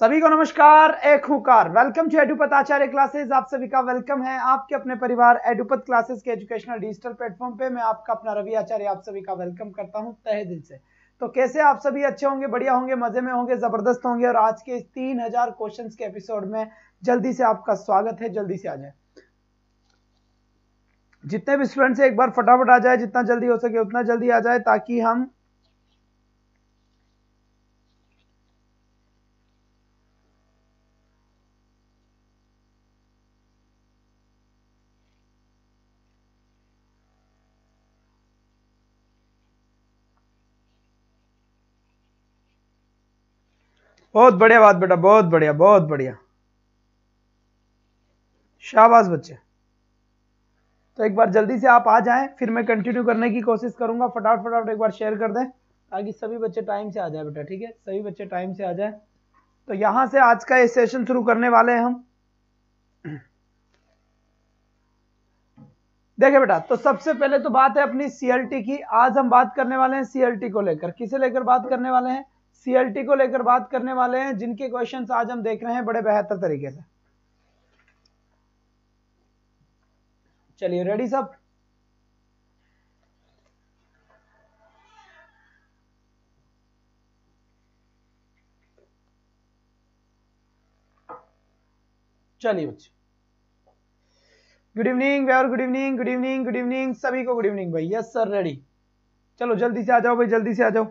सभी को नमस्कार एक हूकार welcome to Edupath Acharya classes आप सभी का वेलकम है आपके अपने परिवार एडुपत क्लासेस के एजुकेशनल डिजिटल प्लेटफॉर्म पे मैं आपका अपना रवि आचार्य आप सभी का वेलकम करता हूं तहे दिल से तो कैसे आप सभी अच्छे होंगे बढ़िया होंगे मजे में होंगे जबरदस्त होंगे और आज के तीन हजार के एपिसोड में जल्दी से आपका स्वागत है जल्दी से आ जाए जितने भी स्टूडेंट्स एक बार फटाफट आ जाए जितना जल्दी हो सके उतना जल्दी आ जाए ताकि हम बहुत बढ़िया बात बेटा बहुत बढ़िया बहुत बढ़िया शाबाश बच्चे तो एक बार जल्दी से आप आ जाएं फिर मैं कंटिन्यू करने की कोशिश करूंगा फटाफट फटाफट एक बार शेयर कर दें ताकि सभी बच्चे टाइम से आ जाए बेटा ठीक है सभी बच्चे टाइम से आ जाए तो यहां से आज का ये सेशन शुरू करने वाले हैं हम देखे बेटा तो सबसे पहले तो बात है अपनी सीएलटी की आज हम बात करने वाले हैं सीएलटी को लेकर किसे लेकर बात करने वाले हैं सीएलटी को लेकर बात करने वाले हैं जिनके क्वेश्चन आज हम देख रहे हैं बड़े बेहतर तरीके से चलिए रेडी सब चलिए बच्चे good evening very good evening good evening good evening सभी को गुड इवनिंग भाई यस सर रेडी चलो जल्दी से आ जाओ भाई जल्दी से आ जाओ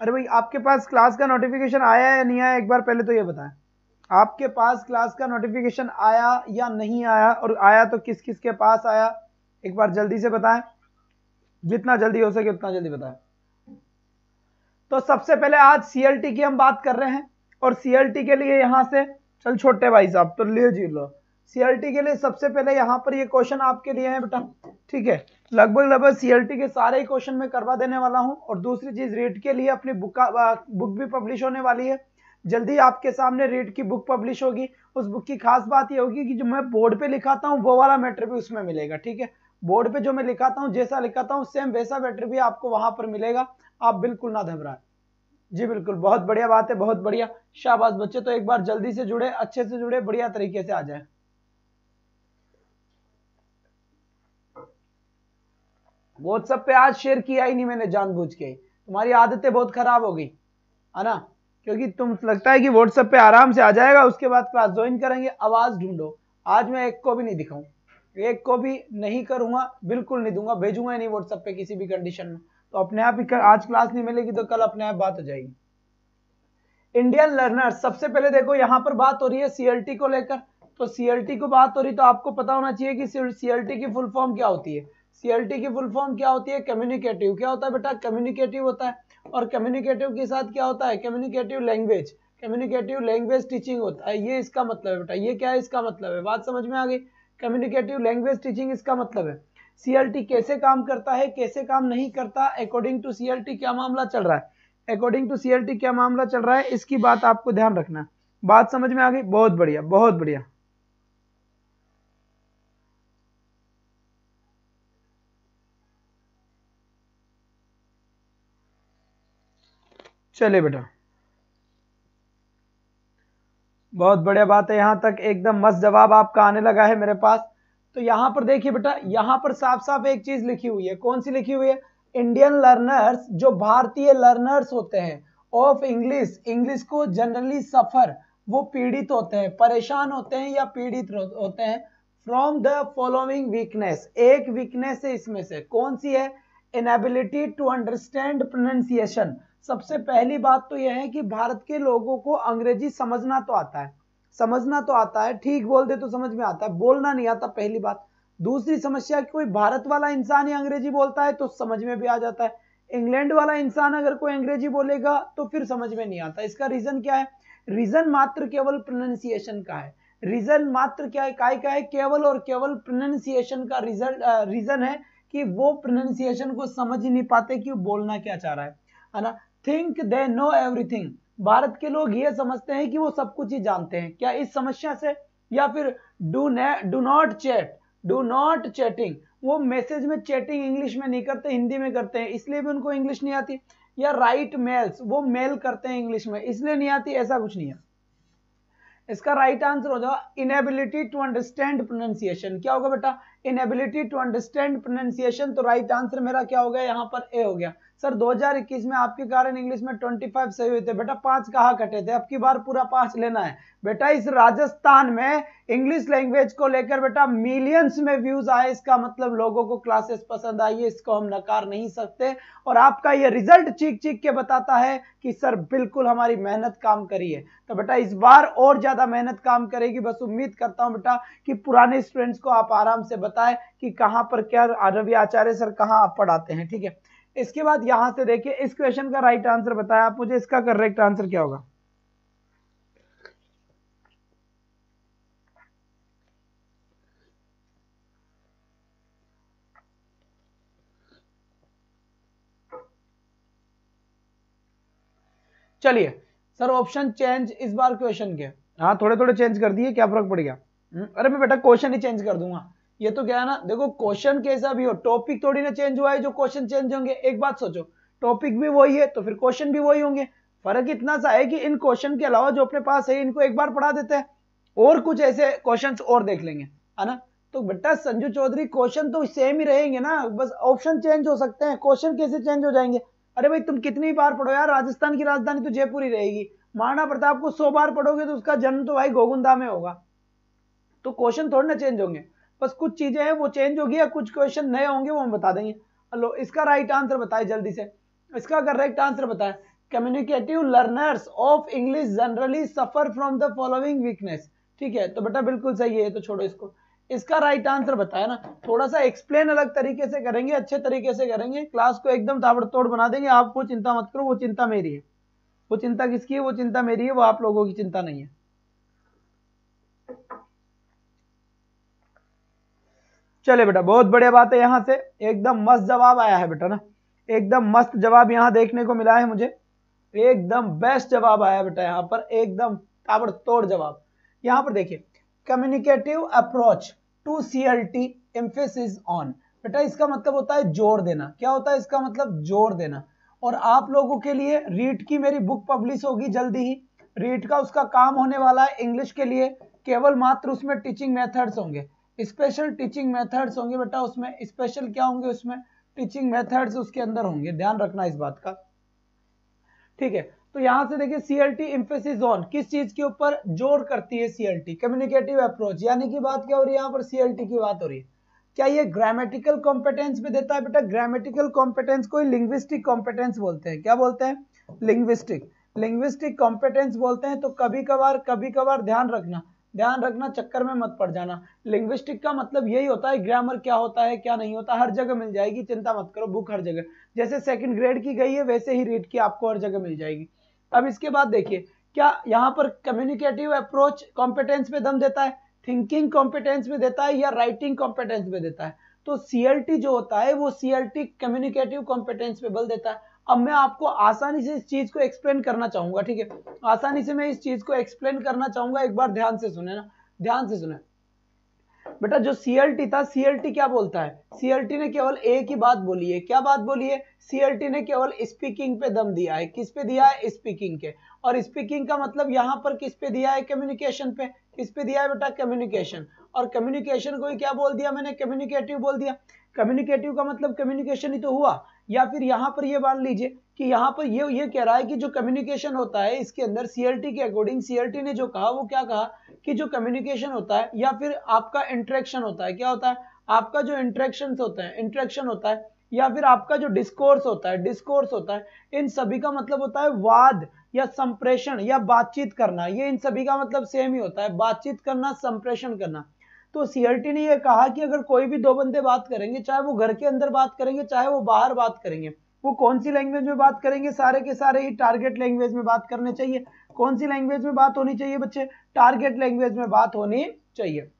अरे भाई आपके पास क्लास का नोटिफिकेशन आया या नहीं आया एक बार पहले तो ये बताएं आपके पास क्लास का नोटिफिकेशन आया या नहीं आया और आया तो किस किस के पास आया एक बार जल्दी से बताएं जितना जल्दी हो सके उतना जल्दी बताएं तो सबसे पहले आज सीएलटी की हम बात कर रहे हैं और सीएलटी के लिए यहां से चल छोटे भाई साहब तो ले जी लो सीएलटी के लिए सबसे पहले यहां पर ये क्वेश्चन आपके लिए है बेटा ठीक है लगभग लगभग सी के सारे ही क्वेश्चन में करवा देने वाला हूं और दूसरी चीज रीट के लिए अपनी बुक का बुक भी पब्लिश होने वाली है जल्दी आपके सामने रेट की बुक पब्लिश होगी उस बुक की खास बात यह होगी कि जो मैं बोर्ड पे लिखाता हूँ वो वाला मैटर भी उसमें मिलेगा ठीक है बोर्ड पे जो मैं लिखाता हूँ जैसा लिखाता हूँ सेम वैसा मैटर भी आपको वहां पर मिलेगा आप बिल्कुल ना घबराए जी बिल्कुल बहुत बढ़िया बात है बहुत बढ़िया शाहबाज बच्चे तो एक बार जल्दी से जुड़े अच्छे से जुड़े बढ़िया तरीके से आ जाए व्हाट्सएप पे आज शेयर किया ही नहीं मैंने जानबूझ के तुम्हारी आदतें बहुत खराब हो गई है ना क्योंकि तुम लगता है कि व्हाट्सएप पे आराम से आ जाएगा उसके बाद क्लास ज्वाइन करेंगे आवाज ढूंढो आज मैं एक को भी नहीं दिखाऊं एक को भी नहीं करूंगा बिल्कुल नहीं दूंगा भेजूंगा नहीं व्हाट्सएप पे किसी भी कंडीशन में तो अपने आप ही कर, आज क्लास नहीं मिलेगी तो कल अपने आप बात हो जाएगी इंडियन लर्नर सबसे पहले देखो यहाँ पर बात हो रही है सीएलटी को लेकर तो सीएलटी को बात हो रही तो आपको पता होना चाहिए कि सीएलटी की फुल फॉर्म क्या होती है सीएलटी की फुल फॉर्म क्या होती है कम्युनिकेटिव क्या होता है बेटा कम्युनिकेटिव होता है और कम्युनिकेटिव के साथ क्या होता है communicative language communicative language teaching होता है ये इसका मतलब है बेटा ये क्या है इसका मतलब है बात समझ में आ गई कम्युनिकेटिव लैंग्वेज टीचिंग इसका मतलब है सीएलटी कैसे काम करता है कैसे काम नहीं करता अकॉर्डिंग टू सीएलटी क्या मामला चल रहा है अकॉर्डिंग टू सीएलटी क्या मामला चल रहा है इसकी बात आपको ध्यान रखना बात समझ में आ गई बहुत बढ़िया बहुत बढ़िया चले बेटा बहुत बढ़िया बात है यहां तक एकदम मस्त जवाब आपका आने लगा है मेरे पास तो यहाँ पर देखिए बेटा यहां पर साफ साफ एक चीज लिखी हुई है कौन सी लिखी हुई है इंडियन लर्नर्स जो भारतीय लर्नर्स होते हैं ऑफ इंग्लिश इंग्लिश को जनरली सफर वो पीड़ित होते हैं परेशान होते हैं या पीड़ित होते हैं फ्रॉम द फॉलोइंग वीकनेस एक वीकनेस है इसमें से कौन सी है इनएबिलिटी टू अंडरस्टैंड प्रोनाउंसिएशन सबसे पहली बात तो यह है कि भारत के लोगों को अंग्रेजी समझना तो आता है समझना तो आता है ठीक बोल दे तो समझ में आता है बोलना नहीं आता पहली बात दूसरी समस्या कि कोई भारत वाला इंसान ही अंग्रेजी बोलता है तो समझ में भी आ जाता है इंग्लैंड वाला इंसान अगर कोई अंग्रेजी बोलेगा तो फिर समझ में नहीं आता इसका रीजन क्या है रीजन मात्र केवल प्रोनाउंसिएशन का है रीजन मात्र क्या है काय का है केवल और केवल प्रोनाउंसिएशन का रीजन रीजन है कि वो प्रोनाउंसिएशन को समझ ही नहीं पाते कि बोलना क्या चाह रहा है है ना think they know everything Bharat के लोग ये समझते हैं कि वो सब कुछ ही जानते हैं क्या इस समस्या से या फिर डू ने do not chat do not chatting वो मैसेज में चैटिंग इंग्लिश में नहीं करते हिंदी में करते हैं इसलिए भी उनको इंग्लिश नहीं आती या राइट मेल्स वो मेल करते हैं इंग्लिश में इसलिए नहीं आती ऐसा कुछ नहीं है इसका राइट आंसर हो जाएगा इनएबिलिटी टू अंडरस्टैंड प्रोनाउंसिएशन क्या होगा बेटा इनएबिलिटी टू अंडरस्टैंड प्रोनाउंसिएशन तो राइट आंसर मेरा क्या हो गया यहाँ पर ए हो गया सर 2021 में आपके कारण इंग्लिश में 25 सही हुए थे बेटा पांच कहा कटे थे अब की बार पूरा पांच लेना है बेटा इस राजस्थान में इंग्लिश लैंग्वेज को लेकर बेटा मिलियंस में व्यूज आए इसका मतलब लोगों को क्लासेस पसंद आई है इसको हम नकार नहीं सकते और आपका ये रिजल्ट चीख चीख के बताता है कि सर बिल्कुल हमारी मेहनत काम करी है तो बेटा इस बार और ज्यादा मेहनत काम करेगी बस उम्मीद करता हूँ बेटा कि पुराने स्टूडेंट्स को आप आराम से पता कि कहां पर क्या रवि आचार्य सर कहां आप पढ़ाते हैं ठीक है इसके बाद यहां से देखिए इस क्वेश्चन का राइट आंसर बताया आप मुझे इसका करेक्ट आंसर क्या होगा चलिए सर ऑप्शन चेंज इस बार क्वेश्चन के हाँ थोड़े थोड़े चेंज कर दिए क्या फर्क पड़ गया हम्म, अरे मैं बेटा क्वेश्चन ही चेंज कर दूंगा ये तो क्या है ना देखो क्वेश्चन कैसा भी हो टॉपिक थोड़ी ना चेंज हुआ है जो क्वेश्चन चेंज होंगे एक बात सोचो टॉपिक भी वही है तो फिर क्वेश्चन भी वही होंगे फर्क इतना सा है कि इन क्वेश्चन के अलावा जो अपने पास है इनको एक बार पढ़ा देते हैं और कुछ ऐसे क्वेश्चन और देख लेंगे है ना तो बेटा संजू चौधरी क्वेश्चन तो सेम ही रहेंगे ना बस ऑप्शन चेंज हो सकते हैं क्वेश्चन कैसे चेंज हो जाएंगे अरे भाई तुम कितनी बार पढ़ो यार राजस्थान की राजधानी तो जयपुर ही रहेगी महाराणा प्रताप को सौ बार पढ़ोगे तो उसका जन्म तो भाई गोगुंदा में होगा तो क्वेश्चन थोड़े ना चेंज होंगे बस कुछ चीजें हैं वो चेंज होगी या कुछ क्वेश्चन नए होंगे वो हम बता देंगे हेलो इसका राइट आंसर बताए जल्दी से इसका राइट आंसर बताए communicative learners of English generally suffer from the following weakness ठीक है तो बेटा बिल्कुल सही है तो छोड़ो इसको इसका राइट आंसर बताया ना थोड़ा सा एक्सप्लेन अलग तरीके से करेंगे अच्छे तरीके से करेंगे क्लास को एकदम ताबड़तोड़ बना देंगे आप वो चिंता मत करो वो चिंता मेरी है वो चिंता किसकी है वो चिंता मेरी है वो आप लोगों की चिंता नहीं है चले बेटा बहुत बढ़िया बात है यहाँ से एकदम मस्त जवाब आया है बेटा ना एकदम मस्त जवाब यहाँ देखने को मिला है मुझे एकदम बेस्ट जवाब आया बेटा यहाँ पर एकदम ताबड़तोड़ जवाब यहाँ पर देखिए communicative approach to C L T emphasis on बेटा इसका मतलब होता है जोर देना क्या होता है इसका मतलब जोर देना और आप लोगों के लिए रीट की मेरी बुक पब्लिश होगी जल्दी ही रीट का उसका काम होने वाला है इंग्लिश के लिए केवल मात्र उसमें टीचिंग मेथड्स होंगे स्पेशल टीचिंग मेथड्स होंगे बेटा उसमें स्पेशल क्या होंगे उसमें टीचिंग मेथड्स उसके अंदर होंगे ध्यान रखना इस बात का ठीक है तो यहां से देखिए सीएलटी एम्फेसिस ऑन किस चीज के ऊपर जोर करती है सीएलटी कम्युनिकेटिव अप्रोच यानी कि बात क्या हो रही है यहां पर सीएलटी की बात हो रही है क्या ये ग्रामेटिकल कॉम्पिटेंस में देता है बेटा ग्रामेटिकल कॉम्पिटेंस को लिंग्विस्टिक कॉम्पिटेंस बोलते हैं क्या बोलते हैं लिंग्विस्टिक लिंग्विस्टिक कॉम्पिटेंस बोलते हैं तो कभी कभार कभी कभार ध्यान रखना ध्यान रखना चक्कर में मत पड़ जाना लिंग्विस्टिक का मतलब यही होता है ग्रामर क्या होता है क्या नहीं होता हर जगह मिल जाएगी चिंता मत करो बुक हर जगह जैसे सेकंड ग्रेड की गई है वैसे ही रीड की आपको हर जगह मिल जाएगी अब इसके बाद देखिए क्या यहाँ पर कम्युनिकेटिव अप्रोच कॉम्पिटेंस में दम देता है थिंकिंग कॉम्पिटेंस में देता है या राइटिंग कॉम्पिटेंस में देता है तो सीएलटी जो होता है वो सीएलटी कम्युनिकेटिव कॉम्पिटेंस पे बल देता है अब मैं आपको आसानी से इस चीज को एक्सप्लेन करना चाहूंगा ठीक है आसानी से मैं इस चीज को एक्सप्लेन करना चाहूंगा एक बार ध्यान से सुने ना ध्यान से सुने बेटा जो CLT था CLT क्या बोलता है सीएलटी ने केवल एक ही बात बोली है क्या बात बोली है CLT ने केवल स्पीकिंग पे दम दिया है किस पे दिया है स्पीकिंग के और स्पीकिंग का मतलब यहाँ पर किस पे दिया है कम्युनिकेशन पे किस पे दिया है बेटा कम्युनिकेशन और कम्युनिकेशन को ही क्या बोल दिया मैंने कम्युनिकेटिव बोल दिया कम्युनिकेटिव का मतलब कम्युनिकेशन ही तो हुआ या फिर यहाँ पर ये मान लीजिए कि यहाँ पर ये ये कह रहा है कि जो कम्युनिकेशन होता है इसके अंदर सीएलटी के अकॉर्डिंग सीएलटी ने जो कहा वो क्या कहा कि जो कम्युनिकेशन होता है या फिर आपका इंट्रेक्शन होता है क्या होता है आपका जो इंट्रेक्शन होता है इंट्रैक्शन होता है या फिर आपका जो डिस्कोर्स होता है डिस्कोर्स होता है इन सभी का मतलब होता है वाद या संप्रेषण या बातचीत करना ये इन सभी का मतलब सेम ही होता है बातचीत करना संप्रेषण करना तो सीआरटी ने यह कहा कि अगर कोई भी दो बंदे बात करेंगे चाहे वो घर के अंदर बात करेंगे चाहे वो बाहर बात करेंगे वो कौन सी लैंग्वेज में बात करेंगे सारे के सारे ही टारगेट लैंग्वेज में बात करने चाहिए कौन सी लैंग्वेज में बात होनी चाहिए बच्चे टारगेट लैंग्वेज में बात होनी चाहिए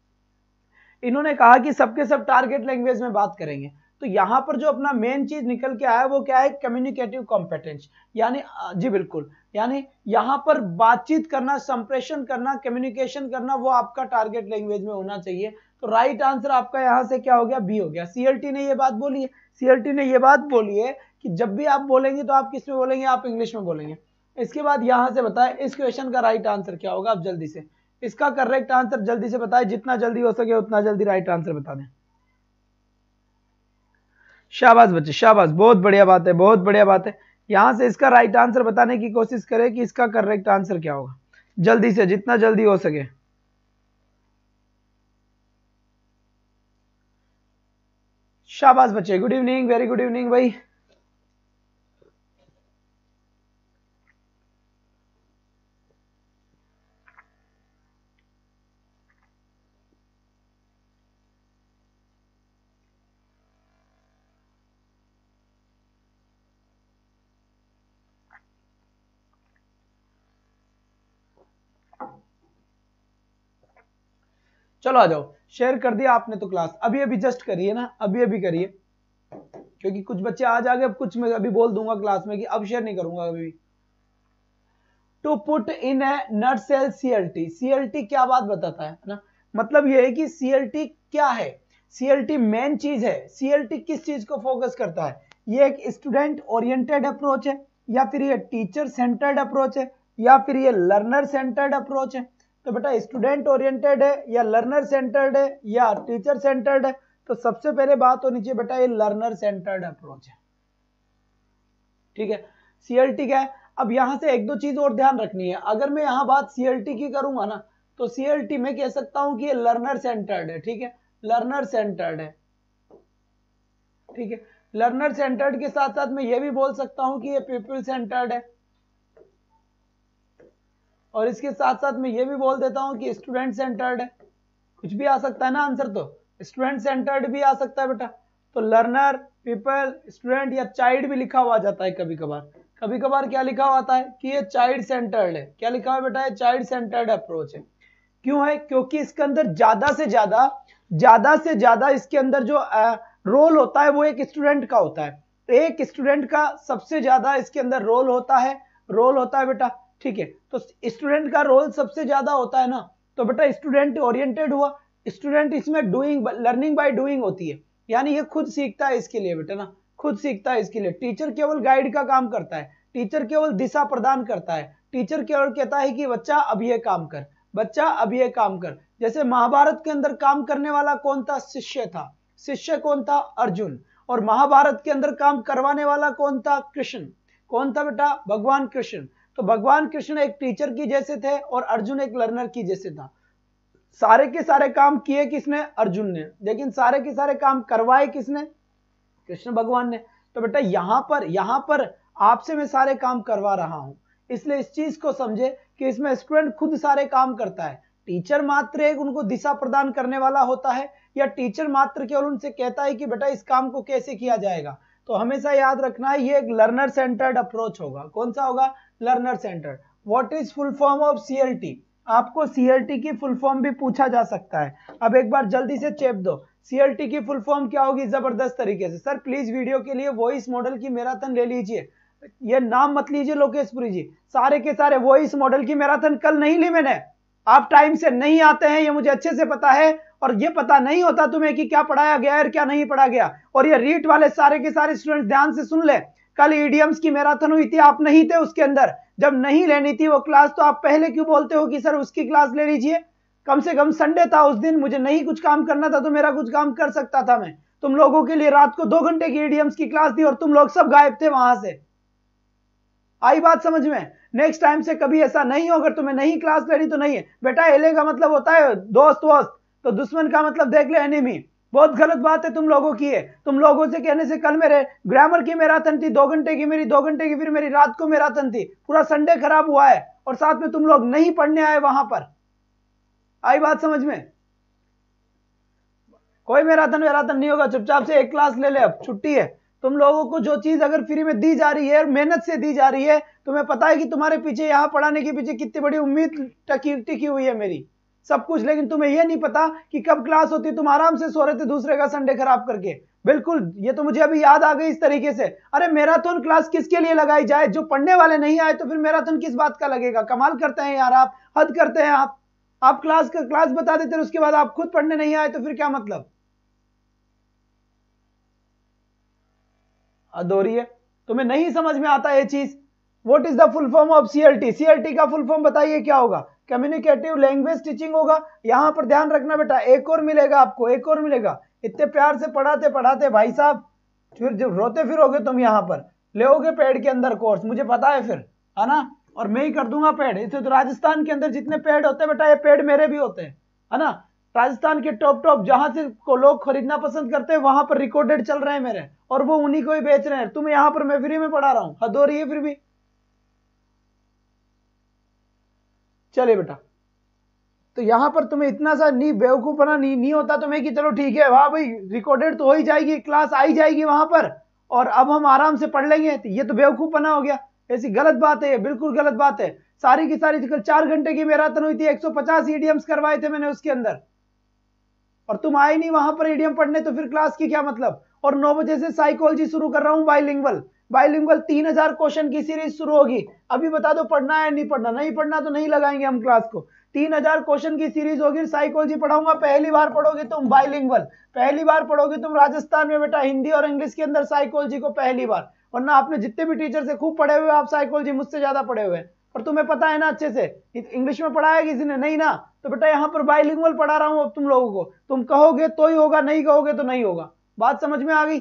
इन्होंने कहा कि सबके सब टारगेट लैंग्वेज में बात करेंगे तो यहां पर जो अपना मेन चीज निकल के आया वो क्या है कम्युनिकेटिव कॉम्पिटेंस यानी जी बिल्कुल यानी यहां पर बातचीत करना संप्रेषण करना कम्युनिकेशन करना वो आपका टारगेट लैंग्वेज में होना चाहिए तो राइट आंसर आपका यहां से क्या हो गया बी हो गया सीएलटी ने ये बात बोली है सीएलटी ने ये बात बोली है कि जब भी आप बोलेंगे तो आप किस में बोलेंगे आप इंग्लिश में बोलेंगे इसके बाद यहां से बताएं इस क्वेश्चन का राइट आंसर क्या होगा आप जल्दी से इसका करेक्ट आंसर जल्दी से बताए जितना जल्दी हो सके उतना जल्दी राइट आंसर बता दें शाबाश बच्चे शाबाश बहुत बढ़िया बात है बहुत बढ़िया बात है यहां से इसका राइट आंसर बताने की कोशिश करें कि इसका करेक्ट आंसर क्या होगा जल्दी से जितना जल्दी हो सके शाबाश बच्चे good evening very good evening भाई चलो आ जाओ शेयर कर दिया आपने तो क्लास अभी अभी जस्ट करिए ना अभी अभी करिए क्योंकि कुछ बच्चे आज आ अब कुछ मैं अभी बोल दूंगा क्लास में कि अब शेयर नहीं करूंगा अभी to put in a nutshell CLT CLT क्या बात बताता है ना मतलब यह है कि सीएलटी क्या है सीएलटी मेन चीज है सीएलटी किस चीज को फोकस करता है ये एक स्टूडेंट ओरिएंटेड अप्रोच है या फिर ये टीचर सेंटर्ड अप्रोच है या फिर ये लर्नर सेंटर्ड अप्रोच है तो बेटा स्टूडेंट ओरिएंटेड है या लर्नर सेंटर्ड है या टीचर सेंटर्ड है तो सबसे पहले बात होनी चाहिए बेटा ये लर्नर सेंटर्ड अप्रोच है ठीक है सीएलटी क्या है अब यहां से एक दो चीज और ध्यान रखनी है अगर मैं यहाँ बात सीएलटी की करूंगा ना तो सीएलटी में कह सकता हूँ कि ये लर्नर सेंटर्ड है ठीक है लर्नर सेंटर्ड है ठीक है लर्नर सेंटर्ड के साथ साथ मैं ये भी बोल सकता हूँ कि ये पीपल सेंटर्ड है और इसके साथ साथ मैं ये भी बोल देता हूँ कि स्टूडेंट सेंटर्ड है कुछ भी आ सकता है ना आंसर तो स्टूडेंट सेंटर्ड भी आ सकता है बेटा तो लर्नर पीपल स्टूडेंट या चाइल्ड भी लिखा हुआ जाता है कभी कभार कभी कभार क्या लिखा हुआ आता है कि ये चाइल्ड सेंटर्ड है क्या लिखा हुआ बेटा ये चाइल्ड सेंटर्ड अप्रोच है क्यों है क्योंकि इसके अंदर ज्यादा से ज्यादा ज्यादा से ज्यादा इसके अंदर जो रोल होता है वो एक स्टूडेंट का होता है एक स्टूडेंट का सबसे ज्यादा इसके अंदर रोल होता है रोल होता है बेटा ठीक है तो स्टूडेंट का रोल सबसे ज्यादा होता है ना तो बेटा स्टूडेंट ओरिएंटेड हुआ स्टूडेंट इसमें डूइंग लर्निंग बाय डूइंग होती है यानी ये खुद सीखता है इसके लिए बेटा ना खुद सीखता है इसके लिए टीचर केवल गाइड का काम करता है टीचर केवल दिशा प्रदान करता है टीचर केवल कहता है कि बच्चा अब ये काम कर बच्चा अब ये काम कर जैसे महाभारत के अंदर काम करने वाला कौन था शिष्य था शिष्य कौन था अर्जुन और महाभारत के अंदर काम करवाने वाला कौन था कृष्ण कौन था बेटा भगवान कृष्ण तो भगवान कृष्ण एक टीचर की जैसे थे और अर्जुन एक लर्नर की जैसे था सारे के सारे काम किए किसने अर्जुन ने लेकिन सारे के सारे काम करवाए किसने कृष्ण भगवान ने तो बेटा यहां पर यहां पर आपसे मैं सारे काम करवा रहा हूं इसलिए इस चीज को समझे कि इसमें स्टूडेंट खुद सारे काम करता है टीचर मात्र एक उनको दिशा प्रदान करने वाला होता है या टीचर मात्र केवल उनसे कहता है कि बेटा इस काम को कैसे किया जाएगा तो हमेशा याद रखना है ये एक लर्नर सेंटर्ड अप्रोच होगा कौन सा होगा learner centre what is full form of CLT आपको सीएलटी की फुल फॉर्म भी पूछा जा सकता है अब एक बार जल्दी से चेप दो सीएलटी की फुल फॉर्म क्या होगी जबरदस्त तरीके से सर प्लीज वीडियो के लिए वॉइस मॉडल की मैराथन ले लीजिए ये नाम मत लीजिए लोकेशपुरी जी सारे के सारे वॉइस मॉडल की मैराथन कल नहीं ली मैंने आप टाइम से नहीं आते हैं ये मुझे अच्छे से पता है और ये पता नहीं होता तुम्हें कि क्या पढ़ाया गया है और क्या नहीं पढ़ा गया और ये रीट वाले सारे के सारे स्टूडेंट ध्यान से सुन ले कल ईडियम्स की मैराथन हुई थी आप नहीं थे उसके अंदर जब नहीं लेनी थी वो क्लास तो आप पहले क्यों बोलते हो कि सर उसकी क्लास ले लीजिए कम से कम संडे था उस दिन मुझे नहीं कुछ काम करना था तो मेरा कुछ काम कर सकता था मैं तुम लोगों के लिए रात को दो घंटे की ईडीएम्स की क्लास दी और तुम लोग सब गायब थे वहां से आई बात समझ में नेक्स्ट टाइम से कभी ऐसा नहीं हो अगर तुम्हें नहीं क्लास लेनी तो नहीं है बेटा एले का मतलब होता है दोस्त वोस्त तो दुश्मन का मतलब देख ले एनिमी बहुत गलत बात है तुम लोगों की है तुम लोगों से कहने से कल मेरे ग्रामर की मैराथन थी दो घंटे की मेरी दो घंटे की फिर मेरी रात को मैराथन थी पूरा संडे खराब हुआ है और साथ में तुम लोग नहीं पढ़ने आए वहां पर आई बात समझ में कोई मैराथन वैराथन नहीं होगा चुपचाप से एक क्लास ले ले अब छुट्टी है तुम लोगों को जो चीज अगर फ्री में दी जा रही है मेहनत से दी जा रही है तुम्हें पता है कि तुम्हारे पीछे यहाँ पढ़ाने के पीछे कितनी बड़ी उम्मीद टकी टिकी हुई है मेरी सब कुछ लेकिन तुम्हें यह नहीं पता कि कब क्लास होती तुम आराम से सो रहे थे दूसरे का संडे खराब करके बिल्कुल ये तो मुझे अभी याद आ गई इस तरीके से अरे मैराथन क्लास किसके लिए लगाई जाए जो पढ़ने वाले नहीं आए तो फिर मैराथन किस बात का लगेगा कमाल करते हैं यार आप हद करते हैं आप आप क्लास का क्लास बता देते हैं उसके बाद आप खुद पढ़ने नहीं आए तो फिर क्या मतलब है तुम्हें नहीं समझ में आता ये चीज what is the full form of CLT CLT का फुल फॉर्म बताइए क्या होगा कम्युनिकेटिव लैंग्वेज टीचिंग होगा यहाँ पर ध्यान रखना बेटा एक और मिलेगा आपको एक और मिलेगा इतने प्यार से पढ़ाते पढ़ाते भाई साहब फिर जब रोते फिरोगे तुम यहाँ पर लेओगे पेड़ के अंदर कोर्स मुझे पता है फिर है ना और मैं ही कर दूंगा पेड़ इसे तो राजस्थान के अंदर जितने पेड़ होते हैं बेटा ये पेड़ मेरे भी होते हैं है ना राजस्थान के टॉप टॉप जहां से को लोग खरीदना पसंद करते हैं वहां पर रिकॉर्डेड चल रहे हैं मेरे और वो उन्हीं को ही बेच रहे हैं तुम यहाँ पर मैं फ्री में पढ़ा रहा हूँ हदोरी है फिर भी चले बेटा तो यहाँ पर तुम्हें इतना सा नहीं बेवकूफना नहीं नहीं होता तुम्हें तो कि चलो ठीक है वाह हाँ भाई रिकॉर्डेड तो हो ही जाएगी क्लास आई जाएगी वहां पर और अब हम आराम से पढ़ लेंगे तो ये तो बेवकूफना हो गया ऐसी गलत बात है बिल्कुल गलत बात है सारी की सारी कल चार घंटे की मैराथन हुई थी पचास ईडीएम्स करवाए थे मैंने उसके अंदर और तुम आए नहीं वहां पर ईडीएम पढ़ने तो फिर क्लास की क्या मतलब और नौ बजे से साइकोलॉजी शुरू कर रहा हूं बाइलिंगवल बायोलिंगल तीन हजार क्वेश्चन की सीरीज शुरू होगी अभी बता दो पढ़ना है नहीं पढ़ना नहीं पढ़ना तो नहीं लगाएंगे हम क्लास को तीन हजार क्वेश्चन की सीरीज होगी साइकोलॉजी पढ़ाऊंगा पहली बार पढ़ोगे तुम बाइलिंगुअल पहली बार पढ़ोगे तुम राजस्थान में बेटा हिंदी और इंग्लिश के अंदर साइकोलॉजी को पहली बार वरना आपने जितने भी टीचर से खूब पढ़े हुए आप साइकोलॉजी मुझसे ज्यादा पढ़े हुए हैं और तुम्हें पता है ना अच्छे से इंग्लिश में पढ़ाया किसी ने नहीं ना तो बेटा यहाँ पर बाइलिंगल पढ़ा रहा हूँ अब तुम लोगों को तुम कहोगे तो ही होगा नहीं कहोगे तो नहीं होगा बात समझ में आ गई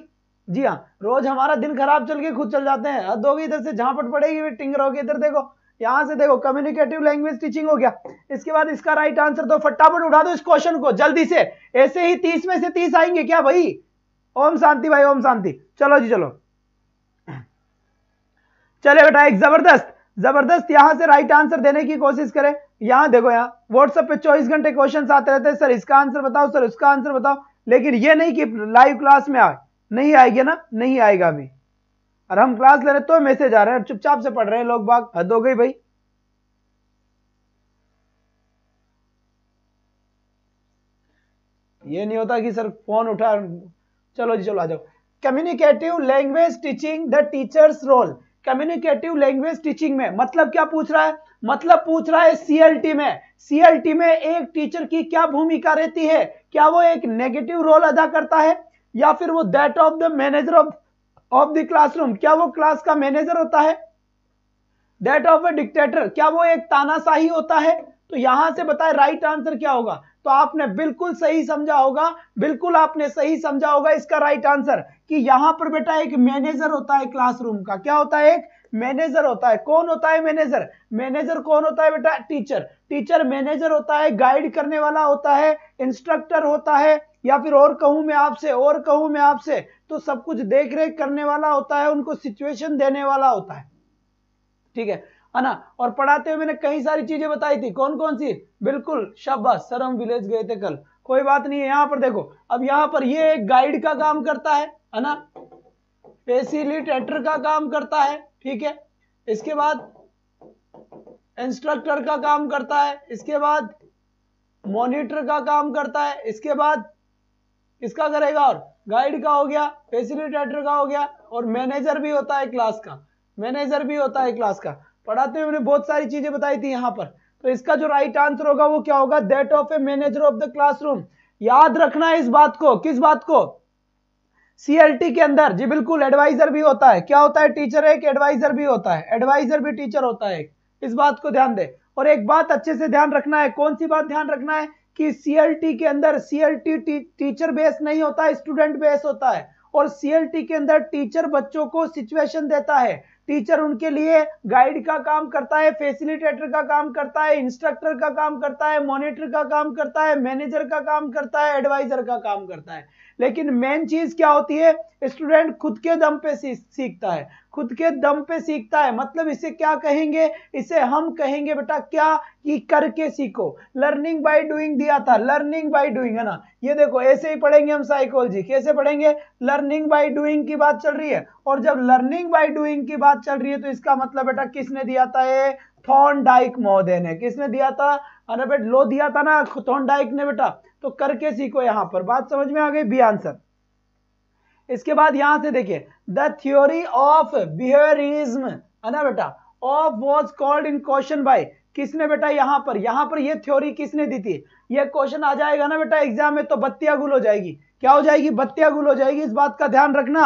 जी हाँ रोज हमारा दिन खराब चल के खुद चल जाते हैं दो इधर से झापट पड़ेगी फिर टिंग रहोगे इधर देखो यहाँ से देखो कम्युनिकेटिव लैंग्वेज टीचिंग हो गया इसके बाद इसका राइट आंसर दो फटाफट उठा दो इस क्वेश्चन को जल्दी से ऐसे ही तीस में से तीस आएंगे क्या भाई ओम शांति भाई ओम शांति चलो जी चलो चले बेटा एक जबरदस्त जबरदस्त यहां से राइट आंसर देने की कोशिश करें यहां देखो यहां व्हाट्सएप पे चौबीस घंटे क्वेश्चन आते रहते हैं सर इसका आंसर बताओ सर उसका आंसर बताओ लेकिन ये नहीं कि लाइव क्लास में आए नहीं आएगा ना नहीं आएगा अभी और हम क्लास ले रहे तो मैसेज आ रहे हैं चुपचाप से पढ़ रहे हैं लोग बाग हद हो गई भाई ये नहीं होता कि सर फोन उठा चलो जी चलो आ जाओ communicative language teaching the teacher's role communicative language teaching में मतलब क्या पूछ रहा है मतलब पूछ रहा है सीएलटी में सीएलटी में एक टीचर की क्या भूमिका रहती है क्या वो एक नेगेटिव रोल अदा करता है या फिर वो that of the manager of of the classroom क्या वो क्लास का मैनेजर होता है दैट ऑफ अ डिक्टेटर क्या वो एक तानाशाही होता है तो यहां से बताए राइट आंसर क्या होगा तो आपने बिल्कुल सही समझा होगा बिल्कुल आपने सही समझा होगा इसका राइट आंसर कि यहां पर बेटा एक मैनेजर होता है क्लासरूम का क्या होता है एक मैनेजर होता है कौन होता है मैनेजर मैनेजर कौन होता है बेटा टीचर टीचर मैनेजर होता है गाइड करने वाला होता है इंस्ट्रक्टर होता है या फिर और कहूं मैं आपसे और कहूं मैं आपसे तो सब कुछ देख रेख करने वाला होता है उनको सिचुएशन देने वाला होता है ठीक है है ना और पढ़ाते हुए मैंने कई सारी चीजें बताई थी कौन कौन सी बिल्कुल शाबाश सर हम विलेज गए थे कल कोई बात नहीं है यहां पर देखो अब यहां पर ये एक गाइड का काम करता है है ना फैसिलिटेटर का काम करता है ठीक है इसके बाद इंस्ट्रक्टर का काम करता है इसके बाद मॉनिटर का काम करता है इसके बाद इसका करेगा और गाइड का हो गया फैसिलिटेटर का हो गया और मैनेजर भी होता है क्लास का मैनेजर भी होता है क्लास का पढ़ाते हुए उन्होंने बहुत सारी चीजें बताई थी यहाँ पर तो इसका जो राइट आंसर होगा वो क्या होगा that of a manager of the classroom याद रखना है इस बात को किस बात को सीएलटी के अंदर जी बिल्कुल एडवाइजर भी होता है क्या होता है टीचर एक एडवाइजर भी होता है एडवाइजर भी टीचर होता है इस बात को ध्यान दे और एक बात अच्छे से ध्यान रखना है कौन सी बात ध्यान रखना है कि सीएलटी के अंदर सीएलटी टीचर बेस नहीं होता स्टूडेंट बेस होता है और सीएलटी के अंदर टीचर बच्चों को सिचुएशन देता है टीचर उनके लिए गाइड का काम करता है फैसिलिटेटर का काम करता है इंस्ट्रक्टर का काम करता है मॉनिटर का काम करता है मैनेजर का काम करता है एडवाइजर का काम करता है लेकिन मेन चीज क्या होती है स्टूडेंट खुद के दम पे सीखता है खुद के दम पे सीखता है मतलब इसे क्या कहेंगे इसे हम कहेंगे बेटा क्या कि करके सीखो लर्निंग बाय डूइंग दिया था लर्निंग बाय डूइंग है ना ये देखो ऐसे ही पढ़ेंगे हम साइकोलॉजी कैसे पढ़ेंगे लर्निंग बाय डूइंग की बात चल रही है और जब लर्निंग बाय डूइंग की बात चल रही है तो इसका मतलब बेटा किसने दिया था ये थॉन डाइक महोदय ने किसने दिया था अरे बेट लो दिया था ना थॉन डाइक ने बेटा तो करके सीखो यहाँ पर बात समझ में आ गई बी आंसर इसके बाद यहां से देखिए द थ्योरी ऑफ बिहेवियरिज्म है ना बेटा of was called in question by किसने बेटा यहां पर यहां पर ये थ्योरी किसने दी थी ये क्वेश्चन आ जाएगा ना बेटा एग्जाम में तो बत्तिया गुल हो जाएगी क्या हो जाएगी बत्तिया गुल हो जाएगी इस बात का ध्यान रखना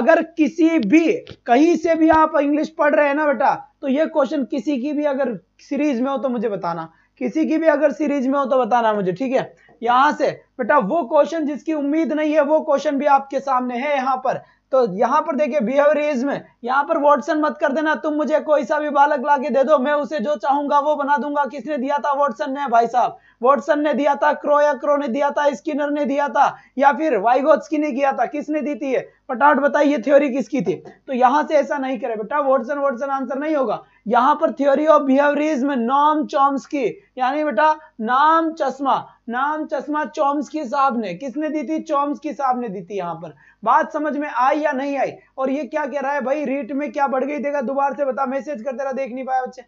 अगर किसी भी कहीं से भी आप इंग्लिश पढ़ रहे हैं ना बेटा तो ये क्वेश्चन किसी की भी अगर सीरीज में हो तो मुझे बताना किसी की भी अगर सीरीज में हो तो बताना मुझे ठीक है यहां से बेटा वो क्वेश्चन जिसकी उम्मीद नहीं है वो क्वेश्चन भी आपके सामने है यहां पर तो यहां पर देखिए बिहेवियरिज्म यहाँ पर वॉटसन मत कर देना तुम मुझे कोई सा भी बालक लाके दे दो मैं उसे जो चाहूंगा वो बना दूंगा किसने दिया था वॉटसन ने भाई साहब वॉटसन ने दिया था क्रो या क्रो ने दिया था स्किनर ने दिया था या फिर वाइगोत्सकी ने किया था किसने दी थी फटाफट बताइए थ्योरी किसकी थी तो यहां से ऐसा नहीं करे बेटा वॉटसन वॉटसन आंसर नहीं होगा यहाँ पर थ्योरी ऑफ में नॉम चॉम्स की यानी बेटा नाम चश्मा नाम चश्मा चॉम्स की साहब ने किसने दी थी चॉम्स की साहब ने दी थी यहाँ पर बात समझ में आई या नहीं आई और ये क्या कह रहा है भाई रेट में क्या बढ़ गई देगा दोबारा से बता मैसेज कर तेरा देख नहीं पाया बच्चे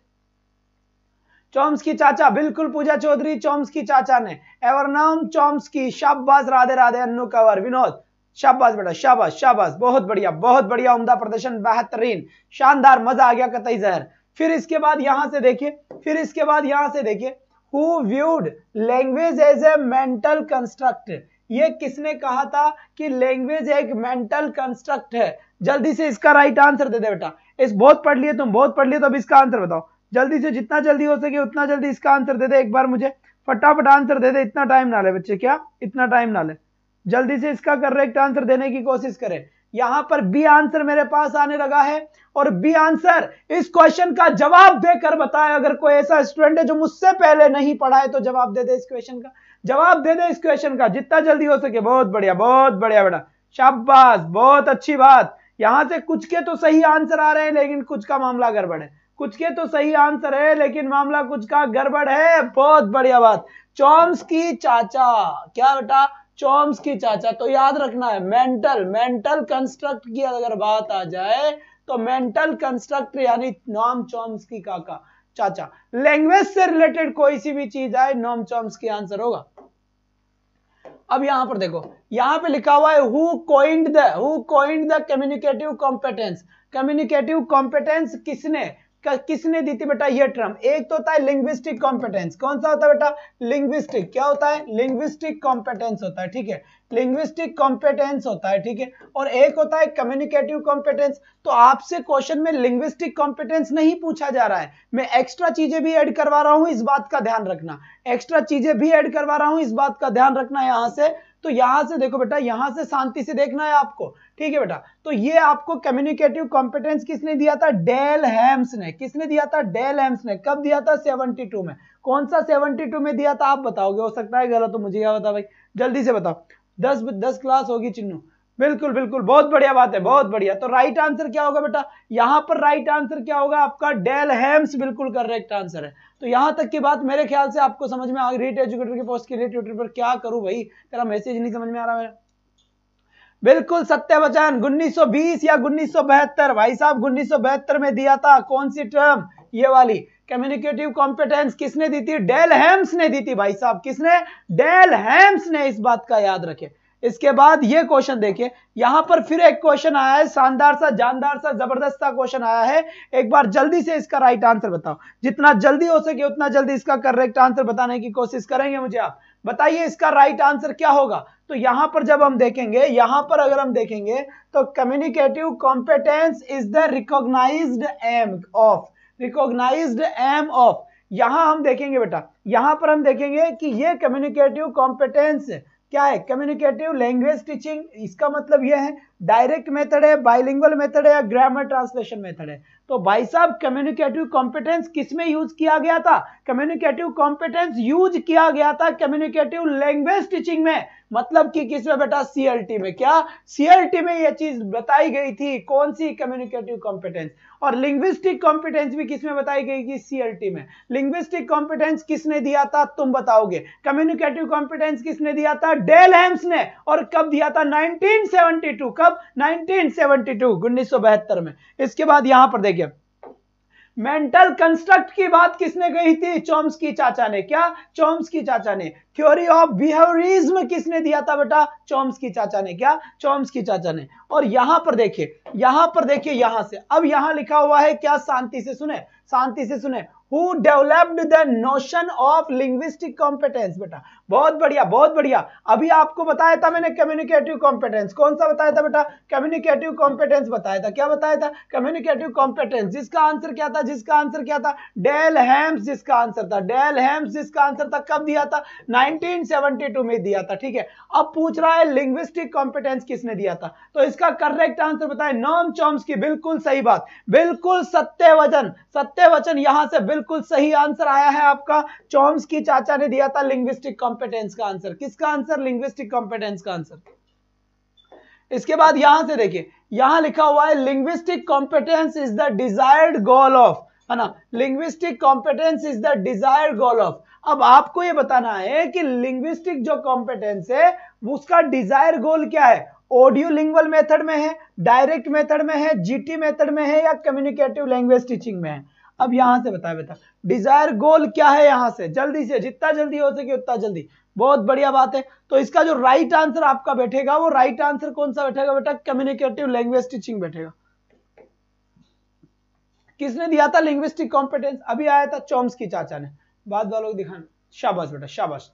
की चाचा बिल्कुल पूजा चौधरी की चाचा ने एवर नाम एवरनाम की शाबाज राधे राधे अन्नू कवर विनोद शाबाज बेटा शाबाज शाबाज बहुत बढ़िया बहुत बढ़िया उमदा प्रदर्शन बेहतरीन शानदार मजा आ गया कतई जहर फिर इसके बाद यहां से देखिए फिर इसके बाद यहां से देखिए who viewed language as a mental construct ये किसने कहा था कि लैंग्वेज एक मेंटल कंस्ट्रक्ट है जल्दी से इसका राइट आंसर दे दे बेटा इस बहुत पढ़ लिए तुम बहुत पढ़ लिए तो अब इसका आंसर बताओ जल्दी से जितना जल्दी हो सके उतना जल्दी इसका आंसर दे दे एक बार मुझे फटाफट आंसर दे दे इतना टाइम ना ले बच्चे क्या इतना टाइम ना ले जल्दी से इसका करेक्ट आंसर देने की कोशिश करें यहां पर बी आंसर मेरे पास आने लगा है और बी आंसर इस क्वेश्चन का जवाब देकर बताए अगर कोई ऐसा स्टूडेंट है जो मुझसे पहले नहीं पढ़ा है तो जवाब दे दे इस क्वेश्चन का जवाब दे दे इस क्वेश्चन का जितना जल्दी हो सके बहुत बढ़िया बहुत बढ़िया बेटा शाबाश बहुत अच्छी बात यहां से कुछ के तो सही आंसर आ रहे हैं लेकिन कुछ का मामला गड़बड़ है कुछ के तो सही आंसर है लेकिन मामला कुछ का गड़बड़ है बहुत बढ़िया बात चॉम्स की चाचा क्या बेटा चौम्स की चाचा तो याद रखना है मेंटल मेंटल कंस्ट्रक्ट की अगर बात आ जाए तो मेंटल कंस्ट्रक्ट यानी नॉम चौम्स की काका चाचा लैंग्वेज से रिलेटेड कोई सी भी चीज आए नॉम चॉम्स की आंसर होगा अब यहां पर देखो यहां पे लिखा हुआ है who coined the who coined the communicative competence communicative competence किसने किसने दी थी बेटा ये टर्म एक तो होता है लिंग्विस्टिक कॉम्पिटेंस कौन सा होता है बेटा लिंग्विस्टिक क्या होता है लिंग्विस्टिक कॉम्पिटेंस होता है ठीक है लिंग्विस्टिक कॉम्पिटेंस होता है ठीक है और एक होता है कम्युनिकेटिव कॉम्पिटेंस तो आपसे क्वेश्चन में लिंग्विस्टिक कॉम्पिटेंस नहीं पूछा जा रहा है मैं एक्स्ट्रा चीजें भी ऐड करवा रहा हूं इस बात का ध्यान रखना एक्स्ट्रा चीजें भी ऐड करवा रहा हूं इस बात का ध्यान रखना यहां से तो यहां से देखो बेटा यहां से शांति से देखना है आपको ठीक है बेटा तो ये आपको कम्युनिकेटिव कॉम्पिटेंस किसने दिया था डेल हेम्स ने किसने दिया था डेल हेम्स ने कब दिया था 72 में कौन सा 72 में दिया था आप बताओगे हो सकता है गलत तो मुझे क्या बता भाई जल्दी से बताओ दस दस क्लास होगी चिन्नू बिल्कुल बिल्कुल बहुत बढ़िया बात है बहुत बढ़िया तो राइट आंसर क्या होगा बेटा यहाँ पर राइट आंसर क्या होगा आपका डेल हेम्स बिल्कुल करेक्ट आंसर है तो यहाँ तक की बात मेरे ख्याल से आपको समझ में आ रीट एजुकेटर के पोस्ट के लिए ट्विटर पर क्या करूं भाई तेरा मैसेज नहीं समझ में आ रहा मेरा बिल्कुल सत्य बचन उन्नीस या उन्नीस भाई साहब उन्नीस में दिया था कौन सी टर्म ये वाली कम्युनिकेटिव कॉम्पिटेंस किसने दी थी डेल हेम्स ने दी थी भाई साहब किसने डेल हेम्स ने इस बात का याद रखे इसके बाद ये क्वेश्चन देखिए यहां पर फिर एक क्वेश्चन आया है शानदार सा जानदार सा जबरदस्त सा क्वेश्चन आया है एक बार जल्दी से इसका राइट आंसर बताओ जितना जल्दी हो सके उतना जल्दी इसका करेक्ट आंसर बताने की कोशिश करेंगे मुझे आप बताइए इसका राइट आंसर क्या होगा तो यहां पर जब हम देखेंगे यहां पर अगर हम देखेंगे तो communicative competence is the recognise aim of recognise aim of यहां हम देखेंगे बेटा यहां पर हम देखेंगे कि ये कम्युनिकेटिव कॉम्पिटेंस क्या है कम्युनिकेटिव लैंग्वेज टीचिंग इसका मतलब यह है डायरेक्ट मेथड है बाइलिंगुअल मेथड है या ग्रामर ट्रांसलेशन मेथड है तो भाई साहब कम्युनिकेटिव कॉम्पिटेंस किस में यूज किया गया था कम्युनिकेटिव कॉम्पिटेंस यूज किया गया था कम्युनिकेटिव लैंग्वेज टीचिंग में मतलब कि किस में बेटा सीएलटी में क्या सीएलटी में यह चीज बताई गई थी कौन सी कम्युनिकेटिव कॉम्पिटेंस और लिंग्विस्टिक कॉम्पिटेंस भी किसमें बताई गई कि सीएलटी में लिंग्विस्टिक कॉम्पिटेंस किसने दिया था तुम बताओगे कम्युनिकेटिव कॉम्पिटेंस किसने दिया था डेल हेम्स ने और कब दिया था 1972 कब 1972 उन्नीस में इसके बाद यहां पर देखिए मेंटल कंस्ट्रक्ट की बात किसने कही थी की चाचा ने क्या की चाचा ने थ्योरी ऑफ बिहेवियरिज्म किसने दिया था बेटा की चाचा ने क्या की चाचा ने और यहां पर देखिए यहां पर देखिए यहां से अब यहां लिखा हुआ है क्या शांति से सुने शांति से सुने who developed the notion of linguistic competence बेटा बहुत बढ़िया बहुत बढ़िया अभी आपको बताया था मैंने कम्युनिकेटिव कॉम्पिटेंस कौन सा बताया था बेटा कम्युनिकेटिव कॉम्पिटेंस बताया था क्या बताया था कम्युनिकेटिव कॉम्पिटेंस जिसका आंसर क्या था जिसका आंसर क्या था डेल हेम्स जिसका आंसर था डेल हेम्स जिसका आंसर था कब दिया था नाइनटीन में दिया था ठीक है अब पूछ रहा है लिंग्विस्टिक कॉम्पिटेंस किसने दिया था तो इसका करेक्ट आंसर बताए नॉम चॉम्स की बिल्कुल सही बात बिल्कुल सत्य वचन सत्य वचन यहां से बिल्कुल सही आंसर आया है आपका चॉम्स की चाचा ने दिया था लिंग्विस्टिक कॉम्पिटेंस कॉम्पिटेंस का आंसर किसका आंसर लिंग्विस्टिक कॉम्पिटेंस का आंसर इसके बाद यहां से देखिए यहां लिखा हुआ है linguistic competence is the desired goal of है ना linguistic competence is the desired goal of अब आपको यह बताना है कि लिंग्विस्टिक जो कॉम्पिटेंस है उसका डिजायर गोल क्या है ऑडियो लिंगुअल मेथड में है डायरेक्ट मेथड में है जीटी मेथड में है या कम्युनिकेटिव लैंग्वेज टीचिंग में है अब यहां से बताया बेटा डिजायर गोल क्या है यहां से जल्दी से जितना जल्दी हो सके उतना जल्दी बहुत बढ़िया बात है तो इसका जो राइट आंसर आपका बैठेगा वो राइट आंसर कौन सा बैठेगा बेटा कम्युनिकेटिव लैंग्वेज टीचिंग बैठेगा किसने दिया था लिंग्विस्टिक कॉम्पिटेंस अभी आया था की चाचा ने बाद वालों को दिखाना शाबाश बेटा शाबाश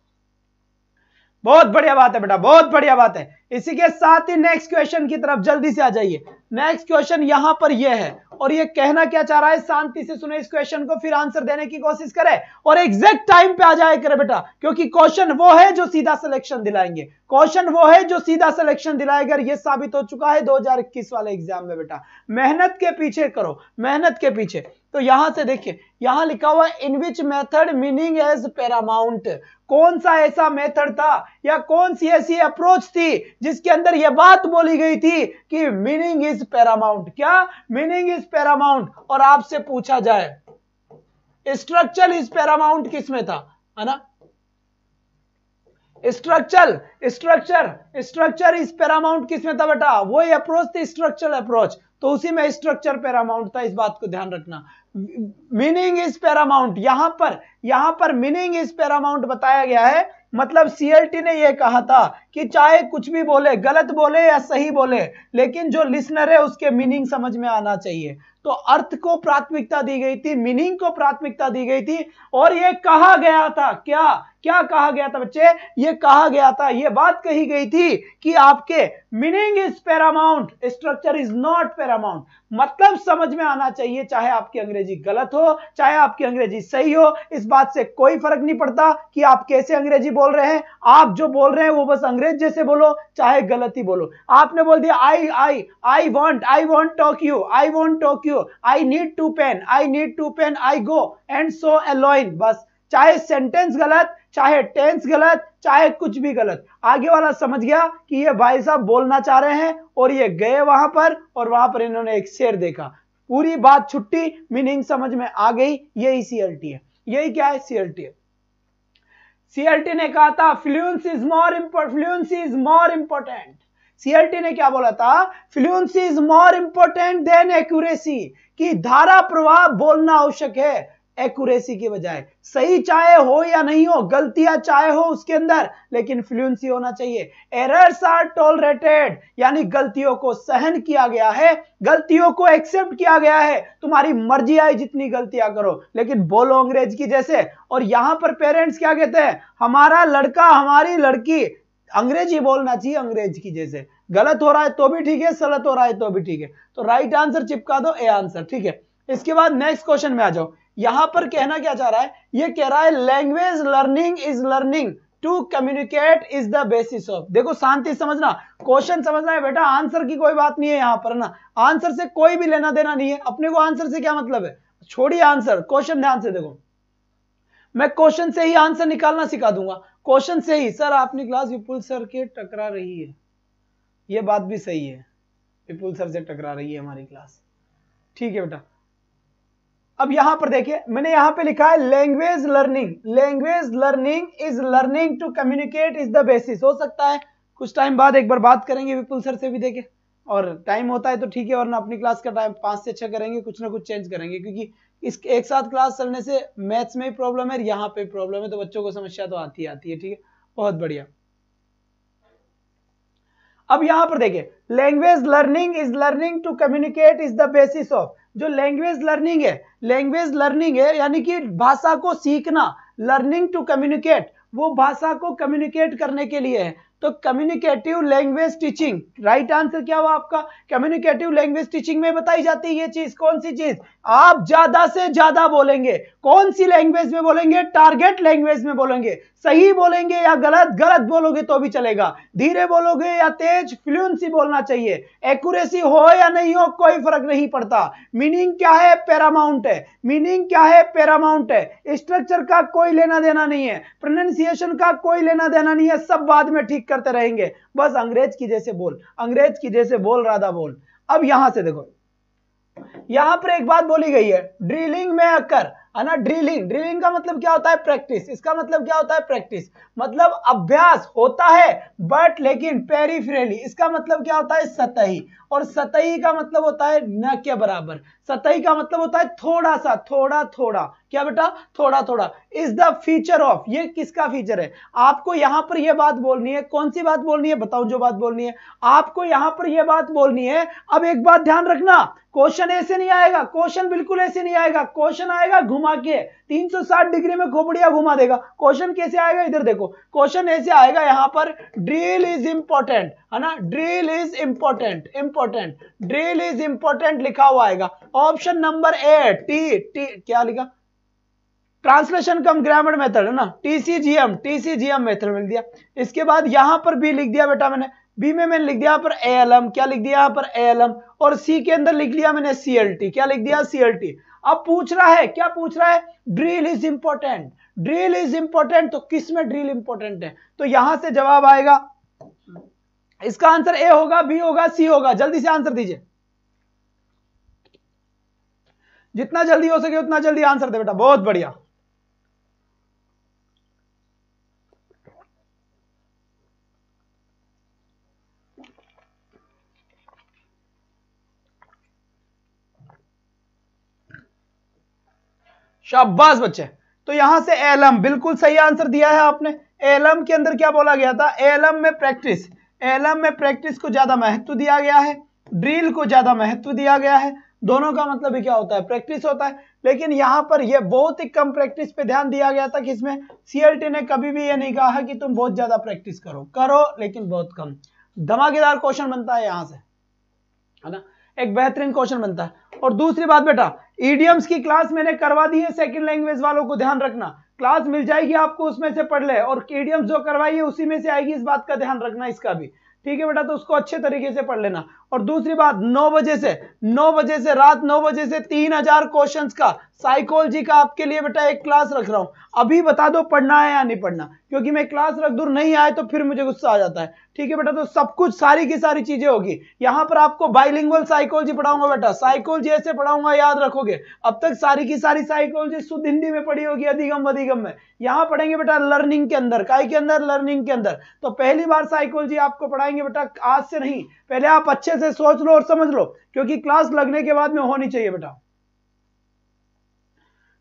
बहुत बढ़िया बात है बेटा बहुत बढ़िया बात है इसी के साथ ही नेक्स्ट क्वेश्चन की तरफ जल्दी से आ जाइए नेक्स्ट क्वेश्चन यहां पर यह है और यह कहना क्या चाह रहा है शांति से सुने इस क्वेश्चन को फिर आंसर देने की कोशिश करें और एग्जैक्ट टाइम पे आ जाए करे बेटा क्योंकि क्वेश्चन वो है जो सीधा सिलेक्शन दिलाएंगे क्वेश्चन वो है जो सीधा सिलेक्शन दिलाएगा यह साबित हो चुका है 2021 वाले एग्जाम में बेटा मेहनत के पीछे करो मेहनत के पीछे तो यहां से देखिए यहां लिखा हुआ in which method meaning as paramount कौन सा ऐसा मेथड था या कौन सी ऐसी अप्रोच थी जिसके अंदर यह बात बोली गई थी कि मीनिंग इज पैरामाउंट क्या मीनिंग इज पैरामाउंट और आपसे पूछा जाए स्ट्रक्चर इज पैरामाउंट किसमें था है ना structure structure structure is paramount किसमें था बेटा वही अप्रोच थी स्ट्रक्चर अप्रोच तो उसी में स्ट्रक्चर पैरामाउंट था इस बात को ध्यान रखना मीनिंग इज पैरामाउंट यहां पर यहां पर मीनिंग इज पैरामाउंट बताया गया है मतलब सीएलटी ने यह कहा था कि चाहे कुछ भी बोले गलत बोले या सही बोले लेकिन जो लिसनर है उसके मीनिंग समझ में आना चाहिए तो अर्थ को प्राथमिकता दी गई थी मीनिंग को प्राथमिकता दी गई थी और यह कहा गया था क्या क्या कहा गया था बच्चे यह कहा गया था यह बात कही गई थी कि आपके meaning is paramount structure is not paramount मतलब समझ में आना चाहिए चाहे आपकी अंग्रेजी गलत हो चाहे आपकी अंग्रेजी सही हो इस बात से कोई फर्क नहीं पड़ता कि आप कैसे अंग्रेजी बोल रहे हैं आप जो बोल रहे हैं वो बस अंग्रेज जैसे बोलो चाहे गलत ही बोलो आपने बोल दिया I I I want I want talk you I want talk क्यों I need to pen I need to pen I go and so एलोइन बस चाहे सेंटेंस गलत चाहे टेंस गलत चाहे कुछ भी गलत आगे वाला समझ गया कि ये भाई साहब बोलना चाह रहे हैं और ये गए वहां पर और वहां पर इन्होंने एक शेर देखा पूरी बात छुट्टी मीनिंग समझ में आ गई यही सीएलटी है यही क्या है सीएलटी है सीएलटी ने कहा था fluence is more fluence is more important CLT ने क्या बोला था fluency is more important than accuracy कि धारा प्रवाह बोलना आवश्यक है एक्यूरेसी की बजाय सही चाहे हो या नहीं हो गलतियां चाहे हो उसके अंदर लेकिन फ्लुएंसी होना चाहिए एरर्स आर टॉलरेटेड यानी गलतियों को सहन किया गया है गलतियों को एक्सेप्ट किया गया है तुम्हारी मर्जी आए जितनी गलतियां करो लेकिन बोलो अंग्रेज की जैसे और यहां पर पेरेंट्स क्या कहते हैं हमारा लड़का हमारी लड़की अंग्रेजी बोलना चाहिए अंग्रेज की जैसे गलत हो रहा है तो भी ठीक है सलत हो रहा है तो भी ठीक है तो राइट आंसर चिपका दो ए आंसर ठीक है इसके बाद नेक्स्ट क्वेश्चन में आ जाओ यहां पर कहना क्या चाह रहा है ये कह रहा है language learning is learning to communicate is the basis of देखो शांति समझना क्वेश्चन समझना है बेटा आंसर की कोई बात नहीं है यहां पर ना आंसर से कोई भी लेना देना नहीं है अपने को आंसर से क्या मतलब है छोड़िए आंसर क्वेश्चन ध्यान से देखो मैं क्वेश्चन से ही आंसर निकालना सिखा दूंगा क्वेश्चन से ही सर आपने क्लास विपुल सर के टकरा रही है ये बात भी सही है विपुल सर से टकरा रही है हमारी क्लास ठीक है बेटा अब यहां पर देखिए मैंने यहां पे लिखा है language learning language learning is learning to communicate is the basis हो सकता है कुछ टाइम बाद एक बार बात करेंगे विपुल सर से भी देखे और टाइम होता है तो ठीक है और ना अपनी क्लास का टाइम पांच से छह करेंगे कुछ ना कुछ चेंज करेंगे क्योंकि इस एक साथ क्लास चलने से मैथ्स में प्रॉब्लम है यहाँ पे प्रॉब्लम है तो बच्चों को समस्या तो आती आती है ठीक है बहुत बढ़िया अब यहां पर देखिए language learning is learning to communicate is the basis of जो लैंग्वेज लर्निंग है लैंग्वेज लर्निंग है यानी कि भाषा को सीखना लर्निंग टू कम्युनिकेट वो भाषा को कम्युनिकेट करने के लिए है तो communicative language teaching right answer क्या हुआ आपका कम्युनिकेटिव लैंग्वेज टीचिंग में बताई जाती है ये चीज कौन सी चीज आप ज्यादा से ज्यादा बोलेंगे कौन सी लैंग्वेज में बोलेंगे टारगेट लैंग्वेज में बोलेंगे सही बोलेंगे या गलत गलत बोलोगे तो भी चलेगा धीरे बोलोगे या तेज फ्लुएंसी बोलना चाहिए एक्यूरेसी हो या नहीं हो कोई फर्क नहीं पड़ता मीनिंग क्या है पैरामाउंट है मीनिंग क्या है पैरामाउंट है स्ट्रक्चर का कोई लेना देना नहीं है प्रोनाउंसिएशन का कोई लेना देना नहीं है सब बाद में ठीक करते रहेंगे बस अंग्रेज की जैसे बोल अंग्रेज की जैसे बोल राधा बोल अब यहां से देखो यहां पर एक बात बोली गई है ड्रिलिंग में अक्कर है ना ड्रिलिंग ड्रिलिंग का मतलब क्या होता है प्रैक्टिस इसका मतलब क्या होता है प्रैक्टिस मतलब अभ्यास होता है बट लेकिन पेरीफ्रेली इसका मतलब क्या होता है सतही और सतही का मतलब होता है न के बराबर सतही का मतलब होता है थोड़ा सा थोड़ा थोड़ा क्या बेटा थोड़ा थोड़ा इज द फीचर ऑफ ये किसका फीचर है आपको यहां पर यह बात बोलनी है कौन सी बात बोलनी है बताओ जो बात बोलनी है आपको यहां पर यह बात बोलनी है अब एक बात ध्यान रखना क्वेश्चन ऐसे नहीं आएगा क्वेश्चन बिल्कुल ऐसे नहीं आएगा क्वेश्चन आएगा घुमा घुमा के 360 डिग्री में खोपड़िया घुमा देगा क्वेश्चन कैसे आएगा इधर देखो क्वेश्चन ऐसे आएगा यहां पर ड्रिल इज इंपॉर्टेंट है ना drill is important important drill is important लिखा हुआ आएगा option number A T T क्या लिखा ट्रांसलेशन कम ग्रामर मेथड है ना टीसीजीएम टीसीजीएम मेथड मिल दिया इसके बाद यहां पर बी लिख दिया बेटा मैंने बी में मैंने लिख दिया पर एलम क्या लिख दिया यहाँ पर एलम और सी के अंदर लिख लिया मैंने सीएलटी क्या लिख दिया सीएलटी अब पूछ रहा है क्या पूछ रहा है drill is important drill is important तो किस में ड्रिल इंपॉर्टेंट है तो यहां से जवाब आएगा इसका आंसर ए होगा बी होगा सी होगा जल्दी से आंसर दीजिए जितना जल्दी हो सके उतना जल्दी आंसर दे बेटा बहुत बढ़िया शाबाश बच्चे तो यहां से एलम बिल्कुल सही आंसर दिया है आपने एलम के अंदर क्या बोला गया था एलम में प्रैक्टिस एलम में प्रैक्टिस को ज्यादा महत्व दिया गया है ड्रिल को ज्यादा महत्व दिया गया है दोनों का मतलब ही क्या होता है प्रैक्टिस होता है लेकिन यहां पर यह बहुत ही कम प्रैक्टिस पे ध्यान दिया गया था कि इसमें सीएलटी ने कभी भी ये नहीं कहा है कि तुम बहुत ज्यादा प्रैक्टिस करो करो लेकिन बहुत कम धमाकेदार क्वेश्चन बनता है यहां से है ना एक बेहतरीन क्वेश्चन बनता है और दूसरी बात बेटा ईडियम्स की क्लास मैंने करवा दी है सेकंड लैंग्वेज वालों को ध्यान रखना क्लास मिल जाएगी आपको उसमें से पढ़ ले और ईडियम्स जो करवाई है उसी में से आएगी इस बात का ध्यान रखना इसका भी ठीक है बेटा तो उसको अच्छे तरीके से पढ़ लेना और दूसरी बात नौ बजे से नौ बजे से रात नौ बजे से तीन हजार क्वेश्चन का साइकोलॉजी का आपके लिए बेटा एक क्लास रख रहा हूं अभी बता दो पढ़ना है या नहीं पढ़ना क्योंकि मैं क्लास रख दूर नहीं आए तो फिर मुझे गुस्सा आ जाता है ठीक है बेटा तो सब कुछ सारी की सारी चीजें होगी यहाँ पर आपको बाइलिंगुअल साइकोलॉजी पढ़ाऊंगा बेटा साइकोलॉजी ऐसे पढ़ाऊंगा याद रखोगे अब तक सारी की सारी साइकोलॉजी शुद्ध हिंदी में पढ़ी होगी अधिगम अधिगम में यहाँ पढ़ेंगे बेटा लर्निंग के अंदर काय के अंदर लर्निंग के अंदर तो पहली बार साइकोलॉजी आपको पढ़ाएंगे बेटा आज से नहीं पहले आप अच्छे से सोच लो और समझ लो क्योंकि क्लास लगने के बाद में होनी चाहिए बेटा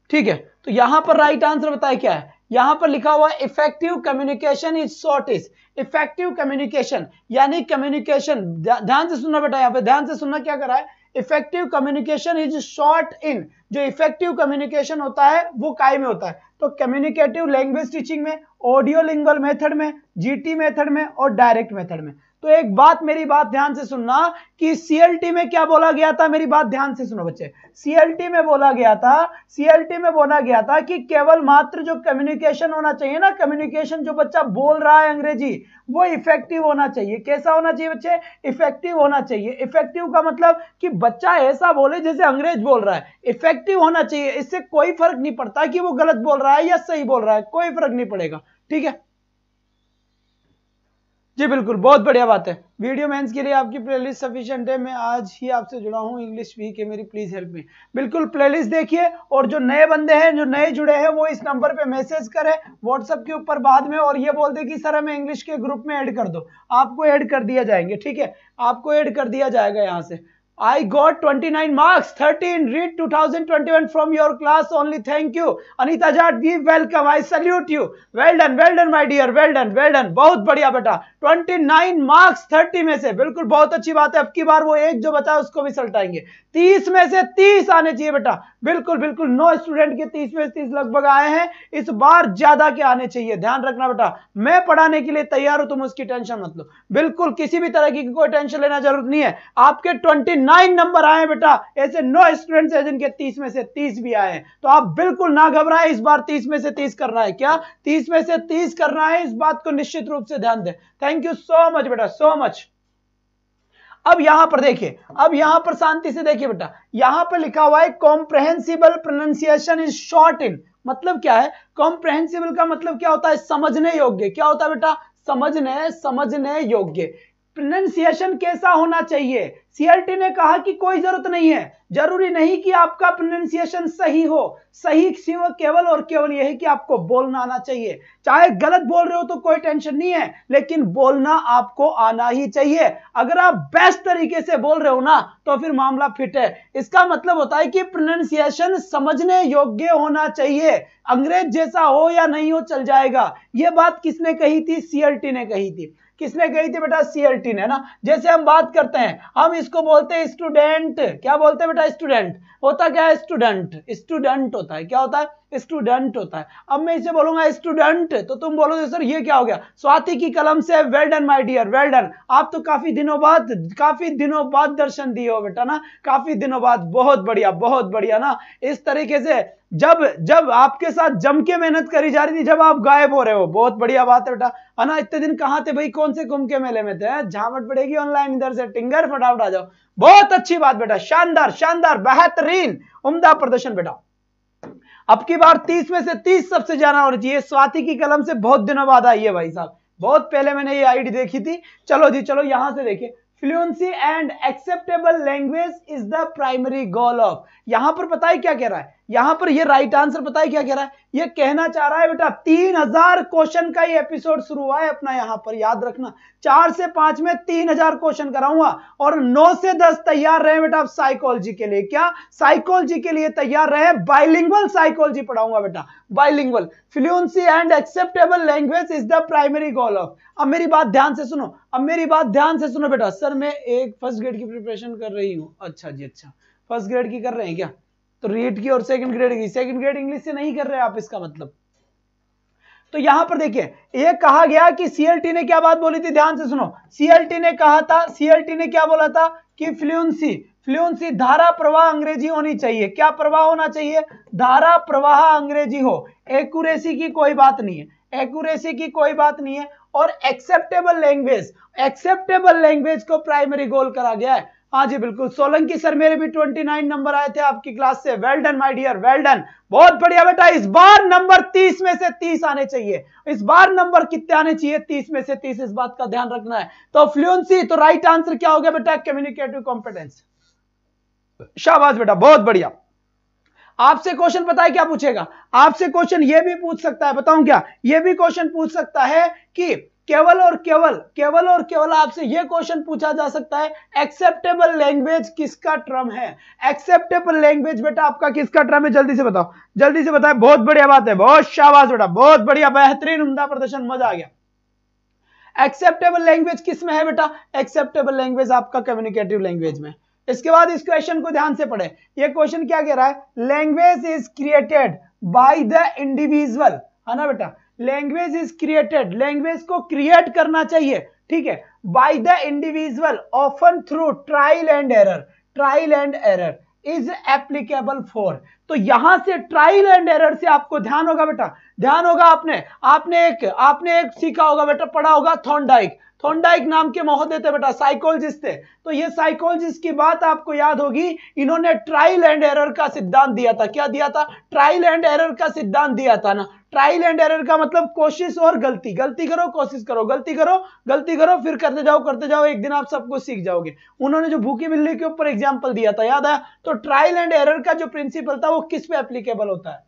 ठीक है तो यहां पर राइट आंसर बताया क्या है यहां पर लिखा हुआ effective communication is short is effective communication यानी कम्युनिकेशन ध्यान से सुनना बेटा यहां पर ध्यान से सुनना क्या करा है effective communication is short in जो इफेक्टिव कम्युनिकेशन होता है वो काय में होता है तो कम्युनिकेटिव लैंग्वेज टीचिंग में ऑडियो लिंगल मेथड में जीटी मेथड में और डायरेक्ट मेथड में तो एक बात मेरी बात ध्यान से सुनना कि सीएलटी में क्या बोला गया था मेरी बात ध्यान से सुनो बच्चे सीएलटी में बोला गया था सीएलटी में बोला गया था कि केवल मात्र जो कम्युनिकेशन होना चाहिए ना कम्युनिकेशन जो बच्चा बोल रहा है अंग्रेजी वो इफेक्टिव होना चाहिए कैसा होना चाहिए बच्चे इफेक्टिव होना चाहिए इफेक्टिव का मतलब कि बच्चा ऐसा बोले जैसे अंग्रेज बोल रहा है इफेक्टिव होना चाहिए इससे कोई फर्क नहीं पड़ता कि वो गलत बोल रहा है या सही बोल रहा है कोई फर्क नहीं पड़ेगा ठीक है जी बिल्कुल बहुत बढ़िया बात है वीडियो मेंस के लिए आपकी प्लेलिस्ट सफिशिएंट है मैं आज ही आपसे जुड़ा हूँ इंग्लिश वीक है मेरी प्लीज हेल्प मी बिल्कुल प्लेलिस्ट देखिए और जो नए बंदे हैं जो नए जुड़े हैं वो इस नंबर पे मैसेज करें व्हाट्सएप के ऊपर बाद में और ये बोल दे कि सर हमें इंग्लिश के ग्रुप में एड कर दो आपको ऐड कर दिया जाएंगे ठीक है आपको एड कर दिया जाएगा यहाँ से I got 29 marks. 13. Read 2021 from your class only. Thank you. Anita Jat, give welcome. I salute you. Well done, well done, my dear. Well done, well done. बहुत बढ़िया बेटा 29 marks 30 में से बिल्कुल बहुत अच्छी बात है अब की बार वो एक जो बचा उसको भी सल्टाएंगे 30 में से 30 आने चाहिए बेटा बिल्कुल बिल्कुल नो स्टूडेंट के 30 में से 30 लगभग आए हैं इस बार ज्यादा के आने चाहिए ध्यान रखना बेटा मैं पढ़ाने के लिए तैयार हूं तुम उसकी टेंशन मत लो बिल्कुल किसी भी तरह की कोई टेंशन लेना जरूरत नहीं है आपके ट्वेंटी नाइन नंबर आए बेटा ऐसे नो स्टूडेंट्स हैं जिनके तीस में से तीस भी आए तो आप बिल्कुल ना घबराए इस बार तीस में से तीस करना है क्या तीस में से तीस करना है इस बात को निश्चित रूप से ध्यान दें थैंक यू सो मच बेटा सो मच अब यहां पर देखिए अब यहां पर शांति से देखिए बेटा यहां पर लिखा हुआ है comprehensible pronunciation is short in मतलब क्या है कॉम्प्रहेंसिबल का मतलब क्या होता है समझने योग्य क्या होता है बेटा समझने समझने योग्य प्रोनंसिएशन कैसा होना चाहिए सीआरटी ने कहा कि कोई जरूरत नहीं है जरूरी नहीं कि आपका प्रोनंसिएशन सही हो सही केवल और केवल यही कि आपको बोलना आना चाहिए चाहे गलत बोल रहे हो तो कोई टेंशन नहीं है लेकिन बोलना आपको आना ही चाहिए अगर आप बेस्ट तरीके से बोल रहे हो ना तो फिर मामला फिट है इसका मतलब होता है कि प्रोनंसिएशन समझने योग्य होना चाहिए अंग्रेज जैसा हो या नहीं हो चल जाएगा यह बात किसने कही थी सीएलटी ने कही थी किसने गई थी बेटा सीएलटी ने ना जैसे हम बात करते हैं हम इसको बोलते हैं स्टूडेंट क्या बोलते हैं बेटा स्टूडेंट होता क्या है स्टूडेंट स्टूडेंट होता है क्या होता है स्टूडेंट होता है अब मैं इसे बोलूंगा स्टूडेंट तो तुम बोलोगे सर ये क्या हो गया स्वाति की कलम से well done my dear well done आप तो काफी दिनों बाद काफी दिनों बाद दर्शन दिए हो बेटा ना काफी दिनों बाद बहुत बढ़िया बहुत बढ़िया ना इस तरीके से जब जब आपके साथ जम के मेहनत करी जा रही थी जब आप गायब हो रहे हो बहुत बढ़िया बात है बेटा है ना इतने दिन कहाँ थे भाई कौन से कुंभ के मेले में थे झावट पड़ेगी ऑनलाइन इधर से टिंगर फटाफट आ जाओ बहुत अच्छी बात बेटा शानदार शानदार बेहतरीन उमदा प्रदर्शन बेटा अब की बार तीस में से तीस सबसे ज्यादा होनी चाहिए स्वाति की कलम से बहुत दिनों बाद आई है भाई साहब बहुत पहले मैंने ये आईडी देखी थी चलो जी चलो यहां से देखिए fluency and acceptable language is the primary goal of यहां पर पता है क्या कह रहा है यहां पर ये राइट आंसर पता है क्या कह रहा है ये कहना चाह रहा है बेटा तीन हजार क्वेश्चन का ये एपिसोड शुरू हुआ है अपना यहां पर याद रखना चार से पांच में तीन हजार क्वेश्चन कराऊंगा और नौ से दस तैयार रहे बेटा आप साइकोलॉजी के लिए क्या साइकोलॉजी के लिए तैयार रहे बाइलिंगल साइकोलॉजी पढ़ाऊंगा बेटा bilingual fluency and acceptable language is the primary goal of अब मेरी बात ध्यान से सुनो अब मेरी बात ध्यान से सुनो बेटा सर मैं एक फर्स्ट ग्रेड की प्रिपरेशन कर रही हूँ अच्छा जी अच्छा फर्स्ट ग्रेड की कर रहे हैं क्या तो रीट की और सेकंड ग्रेड की सेकंड ग्रेड इंग्लिश से नहीं कर रहे आप इसका मतलब तो यहां पर देखिए ये कहा गया कि सीएलटी ने क्या बात बोली थी ध्यान से सुनो सीएलटी ने कहा था सीएलटी ने क्या बोला था कि फ्लुएंसी फ्लुएंसी धारा प्रवाह अंग्रेजी होनी चाहिए क्या प्रवाह होना चाहिए धारा प्रवाह अंग्रेजी हो एक्यूरेसी की कोई बात नहीं है एक्यूरेसी की कोई बात नहीं है और एक्सेप्टेबल लैंग्वेज एक्सेप्टेबल लैंग्वेज को प्राइमरी गोल करा गया है हाँ जी बिल्कुल सोलंकी सर मेरे भी 29 नंबर आए थे आपकी क्लास से well done my dear well done बहुत बढ़िया बेटा इस बार नंबर 30 में से 30 आने चाहिए इस बार नंबर कितने आने चाहिए 30 में से 30 इस बात का ध्यान रखना है तो फ्लुएंसी तो राइट आंसर क्या हो गया बेटा कम्युनिकेटिव कॉम्पिटेंस शाहबाज बेटा बहुत बढ़िया आपसे क्वेश्चन पता है क्या पूछेगा आपसे क्वेश्चन ये भी पूछ सकता है बताऊं क्या ये भी क्वेश्चन पूछ सकता है कि केवल और केवल केवल और केवल आपसे यह क्वेश्चन पूछा जा सकता है एक्सेप्टेबल लैंग्वेज किसका ट्रम है एक्सेप्टेबल लैंग्वेज बेटा आपका किसका ट्रम है जल्दी से बताओ जल्दी से बताए बहुत बढ़िया बात है बहुत शाबाश बेटा बहुत बढ़िया बेहतरीन उमदा प्रदर्शन मजा आ गया एक्सेप्टेबल लैंग्वेज किस में है बेटा एक्सेप्टेबल लैंग्वेज आपका कम्युनिकेटिव लैंग्वेज में इसके बाद इस क्वेश्चन को ध्यान से पढ़े ये क्वेश्चन क्या कह रहा है language is created by the individual है ना बेटा लैंग्वेज इज क्रिएटेड लैंग्वेज को क्रिएट करना चाहिए ठीक है by the individual often through trial and error trial and error is applicable for तो यहां से ट्रायल एंड एरर से आपको ध्यान होगा बेटा ध्यान होगा आपने आपने एक आपने एक सीखा होगा बेटा पढ़ा होगा थॉन्डाइक थोंडाइक नाम के महोदय थे बेटा साइकोलॉजिस्ट थे तो ये साइकोलॉजिस्ट की बात आपको याद होगी इन्होंने ट्रायल एंड एरर का सिद्धांत दिया था क्या दिया था ट्रायल एंड एरर का सिद्धांत दिया था ना ट्रायल एंड एरर का मतलब कोशिश और गलती गलती करो कोशिश करो गलती करो गलती करो फिर करते जाओ करते जाओ एक दिन आप सबको सीख जाओगे उन्होंने जो भूखी बिल्ली के ऊपर एग्जाम्पल दिया था याद आया तो ट्रायल एंड एरर का जो प्रिंसिपल था वो किस पे एप्लीकेबल होता है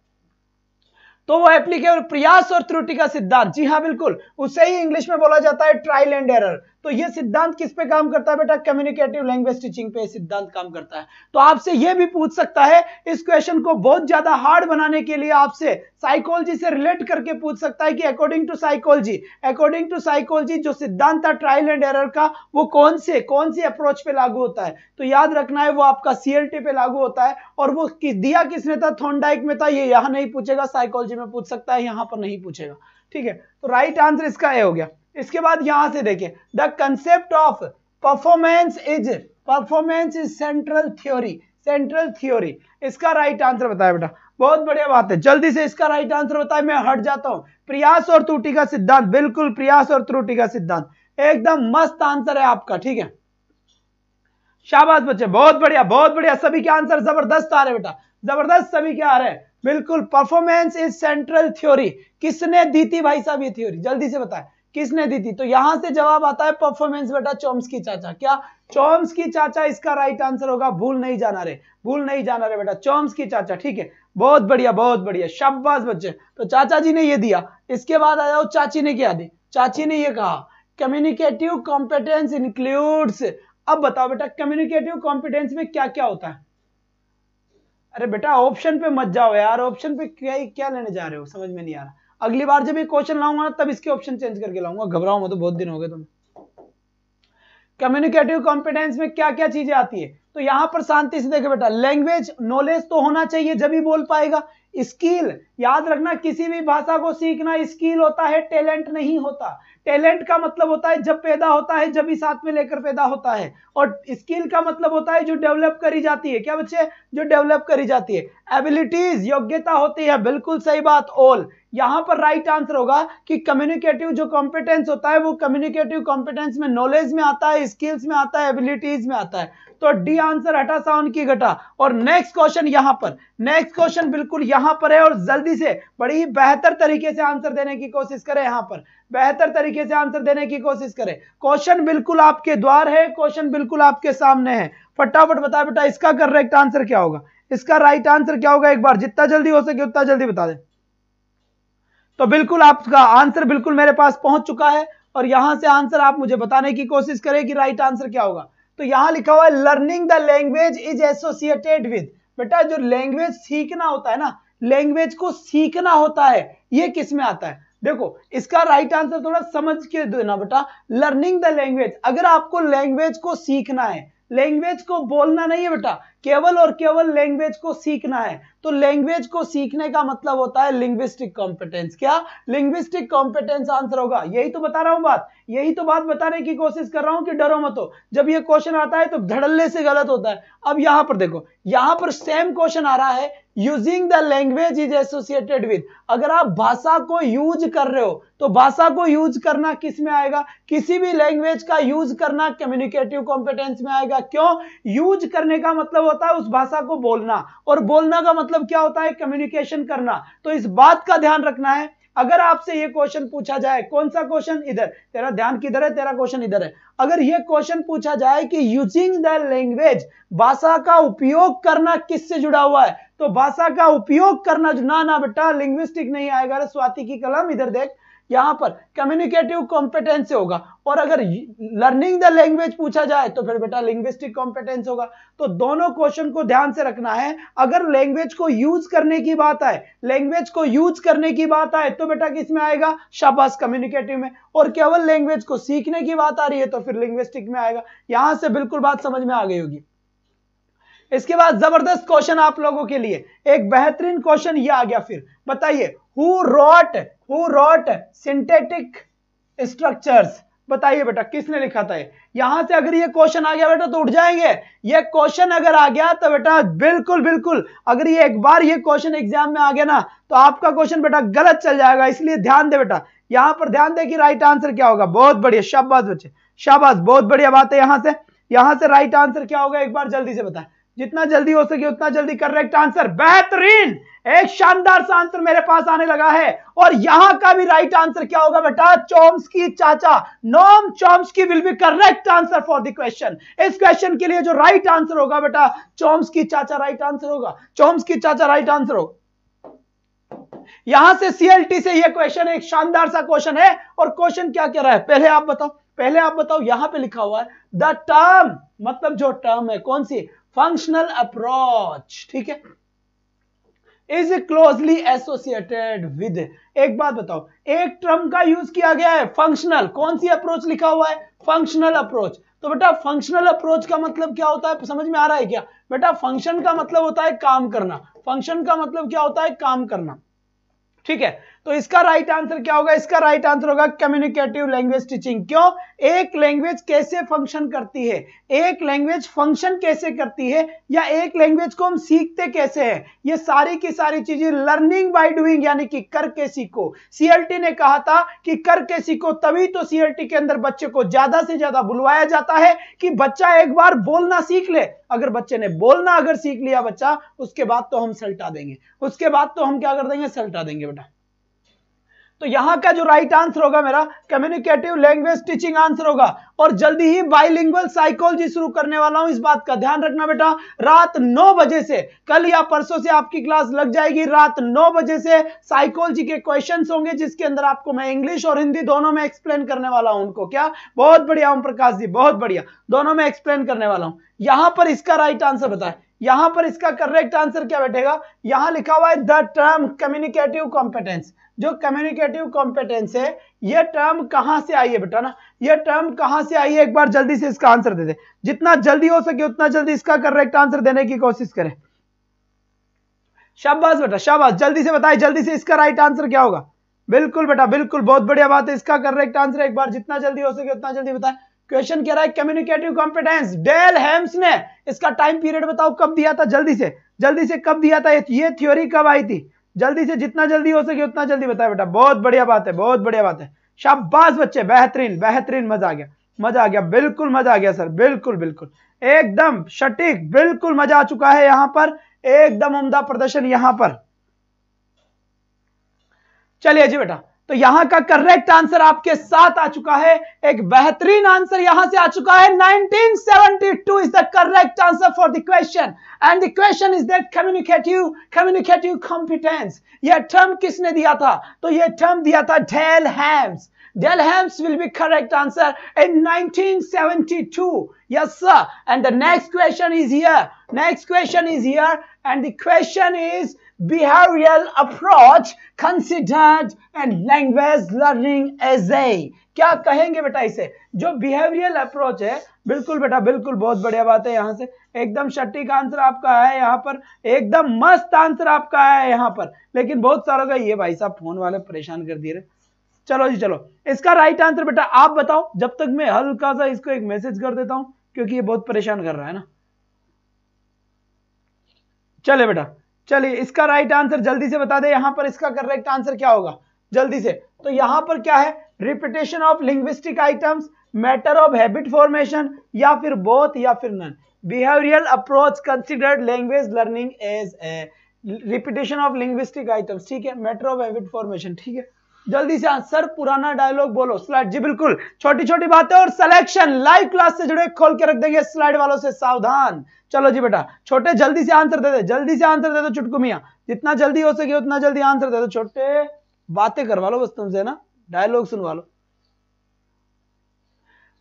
तो वो एप्लीकेबल प्रयास और त्रुटि का सिद्धांत जी हाँ बिल्कुल उसे ही इंग्लिश में बोला जाता है ट्रायल एंड एरर तो ये सिद्धांत किस पे काम करता है बेटा कम्युनिकेटिव लैंग्वेज टीचिंग पे सिद्धांत काम करता है तो आपसे ये भी पूछ सकता है इस क्वेश्चन को बहुत ज्यादा हार्ड बनाने के लिए आपसे साइकोलॉजी से रिलेट करके पूछ सकता है कि according to psychology according to psychology जो सिद्धांत था ट्रायल एंड एरर का वो कौन से कौन सी अप्रोच पे लागू होता है तो याद रखना है वो आपका सीएलटी पे लागू होता है और वो किस दिया किसने था थोनडाइक में था ये यहां नहीं पूछेगा साइकोलॉजी में पूछ सकता है यहां पर नहीं पूछेगा ठीक है तो राइट आंसर इसका ए हो गया इसके बाद यहां से देखें the concept of performance is performance is central theory central theory इसका राइट आंसर बताया बेटा बहुत बढ़िया बात है जल्दी से इसका राइट आंसर बताए मैं हट जाता हूं प्रयास और त्रुटि का सिद्धांत बिल्कुल प्रयास और त्रुटि का सिद्धांत एकदम मस्त आंसर है आपका ठीक है शाबाश बच्चे बहुत बढ़िया बहुत बढ़िया सभी के आंसर जबरदस्त आ रहे बेटा जबरदस्त सभी के आ रहे हैं बिल्कुल परफॉर्मेंस इज सेंट्रल थ्योरी किसने दी थी भाई साहब ये थ्योरी जल्दी से बताएं किसने दी थी तो यहां से जवाब आता है परफॉर्मेंस बेटा चॉम्स की चाचा क्या चॉम्स की चाचा इसका राइट आंसर होगा भूल नहीं जाना रे भूल नहीं जाना रे बेटा चॉम्स की चाचा ठीक है बहुत बढ़िया बहुत बढ़िया शाबाश बच्चे तो चाचा जी ने ये दिया इसके बाद आ जाओ चाची ने क्या दी चाची ने ये कहा कम्युनिकेटिव कॉम्पिटेंस इंक्लूड्स अब बताओ बेटा कम्युनिकेटिव कॉम्पिटेंस में क्या क्या होता है अरे बेटा ऑप्शन पे मत जाओ यार ऑप्शन पे क्या क्या लेने जा रहे हो समझ में नहीं आ रहा अगली बार जब ये क्वेश्चन लाऊंगा ना तब इसके ऑप्शन चेंज करके लाऊंगा घबराओ मैं तो बहुत दिन हो गए तुम कम्युनिकेटिव कॉम्पिटेंस में क्या क्या चीजें आती है तो यहां पर शांति से देखे बेटा लैंग्वेज नॉलेज तो होना चाहिए जब ही बोल पाएगा स्किल याद रखना किसी भी भाषा को सीखना स्किल होता है टैलेंट नहीं होता टैलेंट का मतलब होता है जब पैदा होता है जब ही साथ में लेकर पैदा होता है और स्किल का मतलब होता है जो डेवलप करी जाती है क्या बच्चे जो डेवलप करी जाती है एबिलिटीज योग्यता होती है बिल्कुल सही बात ऑल यहां पर राइट right आंसर होगा कि कम्युनिकेटिव जो कॉम्पिटेंस होता है वो कम्युनिकेटिव कॉम्पिटेंस में नॉलेज में आता है स्किल्स में आता है एबिलिटीज में आता है तो डी आंसर हटा साउंड की घटा और नेक्स्ट क्वेश्चन यहां पर नेक्स्ट क्वेश्चन बिल्कुल यहां पर है और जल्दी से बड़ी ही बेहतर तरीके से आंसर देने की कोशिश करें यहां पर बेहतर तरीके से आंसर देने की कोशिश करें क्वेश्चन बिल्कुल आपके द्वार है क्वेश्चन बिल्कुल आपके सामने है फटाफट बताए बेटा इसका करेक्ट आंसर क्या होगा इसका राइट आंसर क्या होगा एक बार जितना जल्दी हो सके उतना जल्दी बता दें तो बिल्कुल आपका आंसर बिल्कुल मेरे पास पहुंच चुका है और यहां से आंसर आप मुझे बताने की कोशिश करें कि राइट आंसर क्या होगा तो यहां लिखा हुआ है learning the language is associated with बेटा जो लैंग्वेज सीखना होता है ना लैंग्वेज को सीखना होता है ये किस में आता है देखो इसका राइट आंसर थोड़ा समझ के देना बेटा लर्निंग द लैंग्वेज अगर आपको लैंग्वेज को सीखना है लैंग्वेज को बोलना नहीं है बेटा केवल और केवल लैंग्वेज को सीखना है तो लैंग्वेज को सीखने का मतलब होता है लिंग्विस्टिक कॉम्पिटेंस क्या लिंग्विस्टिक कॉम्पिटेंस आंसर होगा यही तो बता रहा हूं बात यही तो बात बताने की कोशिश कर रहा हूं कि डरो मत हो जब ये क्वेश्चन आता है तो धड़ल्ले से गलत होता है अब यहां पर देखो यहां पर सेम क्वेश्चन आ रहा है using the language is associated with अगर आप भाषा को यूज कर रहे हो तो भाषा को यूज करना किस में आएगा किसी भी लैंग्वेज का यूज करना कम्युनिकेटिव कॉम्पिटेंस में आएगा क्यों यूज करने का मतलब होता है उस भाषा को बोलना और बोलना का मतलब क्या होता है कम्युनिकेशन करना तो इस बात का ध्यान रखना है अगर आपसे ये क्वेश्चन पूछा जाए कौन सा क्वेश्चन इधर तेरा ध्यान किधर है तेरा क्वेश्चन इधर है अगर ये क्वेश्चन पूछा जाए कि यूजिंग द लैंग्वेज भाषा का उपयोग करना किससे जुड़ा हुआ है तो भाषा का उपयोग करना ना ना बेटा लिंग्विस्टिक नहीं आएगा स्वाति की कलम इधर देख यहां पर कम्युनिकेटिव कॉम्पिटेंस होगा और अगर लर्निंग द लैंग्वेज पूछा जाए तो फिर बेटा लिंग्विस्टिक कॉम्पिटेंस होगा तो दोनों क्वेश्चन को ध्यान से रखना है अगर लैंग्वेज को यूज करने की बात आए लैंग्वेज को यूज करने की बात आए तो बेटा किस में आएगा शाबाश कम्युनिकेटिव में और केवल लैंग्वेज को सीखने की बात आ रही है तो फिर लिंग्विस्टिक में आएगा यहां से बिल्कुल बात समझ में आ गई होगी इसके बाद जबरदस्त क्वेश्चन आप लोगों के लिए एक बेहतरीन क्वेश्चन ये आ गया फिर बताइए who wrote who wrote synthetic structures बताइए बेटा किसने लिखा था ये यहां से अगर ये क्वेश्चन आ गया बेटा तो उठ जाएंगे ये क्वेश्चन अगर आ गया तो बेटा बिल्कुल बिल्कुल अगर ये एक बार ये क्वेश्चन एग्जाम में आ गया ना तो आपका क्वेश्चन बेटा गलत चल जाएगा इसलिए ध्यान दे बेटा यहां पर ध्यान दे कि राइट आंसर क्या होगा बहुत बढ़िया शाबाश बच्चे शाबाश बहुत बढ़िया बात है यहां से यहां से राइट आंसर क्या होगा एक बार जल्दी से बताए जितना जल्दी हो सके उतना जल्दी करेक्ट आंसर बेहतरीन एक शानदार सा आंसर मेरे पास आने लगा है और यहां का भी राइट आंसर क्या होगा बेटा चोम्स की चाचा Noam Chomsky will be correct answer for the question इस क्वेश्चन के लिए जो राइट आंसर होगा बेटा चोम्स की चाचा राइट आंसर होगा चोम्स की चाचा राइट आंसर होगा यहां से सीएलटी से यह क्वेश्चन एक शानदार सा क्वेश्चन है और क्वेश्चन क्या कह रहा है पहले आप बताओ पहले आप बताओ यहां पे लिखा हुआ है द टर्म मतलब जो टर्म है कौन सी फंक्शनल अप्रोच ठीक है इज क्लोजली एसोसिएटेड विद एक बात बताओ एक टर्म का यूज किया गया है फंक्शनल कौन सी अप्रोच लिखा हुआ है फंक्शनल अप्रोच तो बेटा फंक्शनल अप्रोच का मतलब क्या होता है समझ में आ रहा है क्या बेटा फंक्शन का मतलब होता है काम करना फंक्शन का मतलब क्या होता है काम करना ठीक है तो इसका राइट आंसर क्या होगा इसका राइट आंसर होगा कम्युनिकेटिव लैंग्वेज टीचिंग क्यों एक लैंग्वेज कैसे फंक्शन करती है एक लैंग्वेज फंक्शन कैसे करती है या एक लैंग्वेज को हम सीखते कैसे हैं ये सारी की सारी चीजें लर्निंग बाय डूइंग यानी कि करके सीखो सीएलटी ने कहा था कि करके सीखो तभी तो सीएलटी के अंदर बच्चे को ज्यादा से ज्यादा बुलवाया जाता है कि बच्चा एक बार बोलना सीख ले अगर बच्चे ने बोलना अगर सीख लिया बच्चा उसके बाद तो हम सल्टा देंगे उसके बाद तो हम क्या कर देंगे सल्टा देंगे बेटा तो यहां का जो राइट आंसर होगा मेरा कम्युनिकेटिव लैंग्वेज टीचिंग आंसर होगा और जल्दी ही बाइलिंगुअल साइकोलॉजी शुरू करने वाला हूं इस बात का ध्यान रखना बेटा रात 9 बजे से कल या परसों से आपकी क्लास लग जाएगी रात 9 बजे से साइकोलॉजी के क्वेश्चन होंगे जिसके अंदर आपको मैं इंग्लिश और हिंदी दोनों में एक्सप्लेन करने वाला हूं उनको क्या बहुत बढ़िया ओम प्रकाश जी बहुत बढ़िया दोनों में एक्सप्लेन करने वाला हूं यहां पर इसका राइट आंसर बताए यहां पर इसका करेक्ट आंसर क्या बैठेगा यहां लिखा हुआ है द टर्म कम्युनिकेटिव कॉम्पिटेंस जो कम्युनिकेटिव कॉम्पिटेंस है ये टर्म कहां से आई है बेटा ना ये टर्म कहां से आई है एक बार जल्दी से इसका आंसर दे दे जितना जल्दी हो सके उतना जल्दी इसका करेक्ट आंसर देने की कोशिश करें शाबाश बेटा शाबाश जल्दी से बताए जल्दी से इसका राइट आंसर क्या होगा बिल्कुल बेटा बिल्कुल बहुत बढ़िया बात है इसका करेक्ट आंसर एक बार जितना जल्दी हो सके उतना जल्दी बताए क्वेश्चन कह रहा है कम्युनिकेटिव कॉम्पिटेंस डेल हेम्स ने इसका टाइम पीरियड बताओ कब दिया था जल्दी से जल्दी से कब दिया था ये थ्योरी कब आई थी जल्दी से जितना जल्दी हो सके उतना जल्दी बताए बेटा बहुत बढ़िया बात है बहुत बढ़िया बात है शाबाश बच्चे बेहतरीन बेहतरीन मजा आ गया मजा आ गया बिल्कुल मजा आ गया सर बिल्कुल बिल्कुल एकदम सटीक बिल्कुल मजा आ चुका है यहां पर एकदम उमदा प्रदर्शन यहां पर चलिए जी बेटा तो यहां का करेक्ट आंसर आपके साथ आ चुका है एक बेहतरीन आंसर यहां से आ चुका है 1972 is the correct answer for the question and the question is that communicative communicative competence यह टर्म किसने दिया था तो यह टर्म दिया था Dell Hymes Dell Hymes will be correct answer in 1972 yes sir and the next question is here next question is here and the question is behavioural approach considered and language learning as a क्या कहेंगे बेटा इसे जो behavioural approach है बिल्कुल बेटा बिल्कुल बहुत बढ़िया बात है यहाँ से एकदम सटीक आंसर आपका है यहाँ पर एकदम मस्त आंसर आपका है यहाँ पर लेकिन बहुत सारों का ये भाई साहब फोन वाले परेशान कर दिए चलो जी चलो इसका राइट आंसर बेटा आप बताओ जब तक मैं हल्का सा इसको एक मैसेज कर देता हूं क्योंकि ये बहुत परेशान कर रहा है ना चले बेटा चलिए इसका राइट आंसर जल्दी से बता दे यहां पर इसका करेक्ट आंसर क्या होगा जल्दी से तो यहां पर क्या है repetition of linguistic items matter of habit formation या फिर बोथ या फिर none behavioural approach considered language learning as a repetition of linguistic items ठीक है मैटर ऑफ हैबिट फॉर्मेशन ठीक है जल्दी से आंसर पुराना डायलॉग बोलो स्लाइड जी बिल्कुल छोटी छोटी बातें और सिलेक्शन लाइव क्लास से जुड़े खोल के रख देंगे स्लाइड वालों से सावधान चलो जी बेटा छोटे जल्दी से आंसर दे दे जल्दी से आंसर दे दो चुटकुमिया जितना जल्दी हो सके उतना जल्दी आंसर दे दो छोटे बातें करवा लो बस तुमसे ना डायलॉग सुनवा लो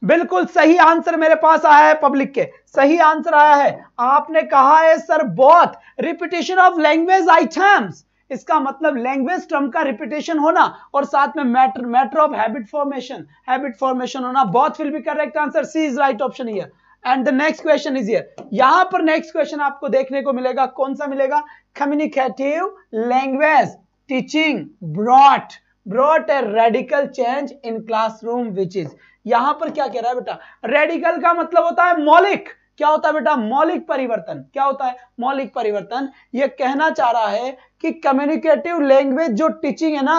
बिल्कुल सही आंसर मेरे पास आया है पब्लिक के सही आंसर आया है आपने कहा है सर बहुत रिपीटेशन ऑफ लैंग्वेज आइटम्स इसका मतलब लैंग्वेज टर्म का रिपीटेशन होना और साथ में matter matter of habit formation habit formation होना बहुत फिल भी correct answer C is right option here and the next question is here यहां पर नेक्स्ट क्वेश्चन आपको देखने को मिलेगा कौन सा मिलेगा communicative language teaching brought brought a radical change in classroom which is यहां पर क्या कह रहा है बेटा रेडिकल का मतलब होता है मौलिक क्या होता है बेटा मौलिक परिवर्तन क्या होता है मौलिक परिवर्तन ये कहना चाह रहा है कि कम्युनिकेटिव लैंग्वेज जो टीचिंग है ना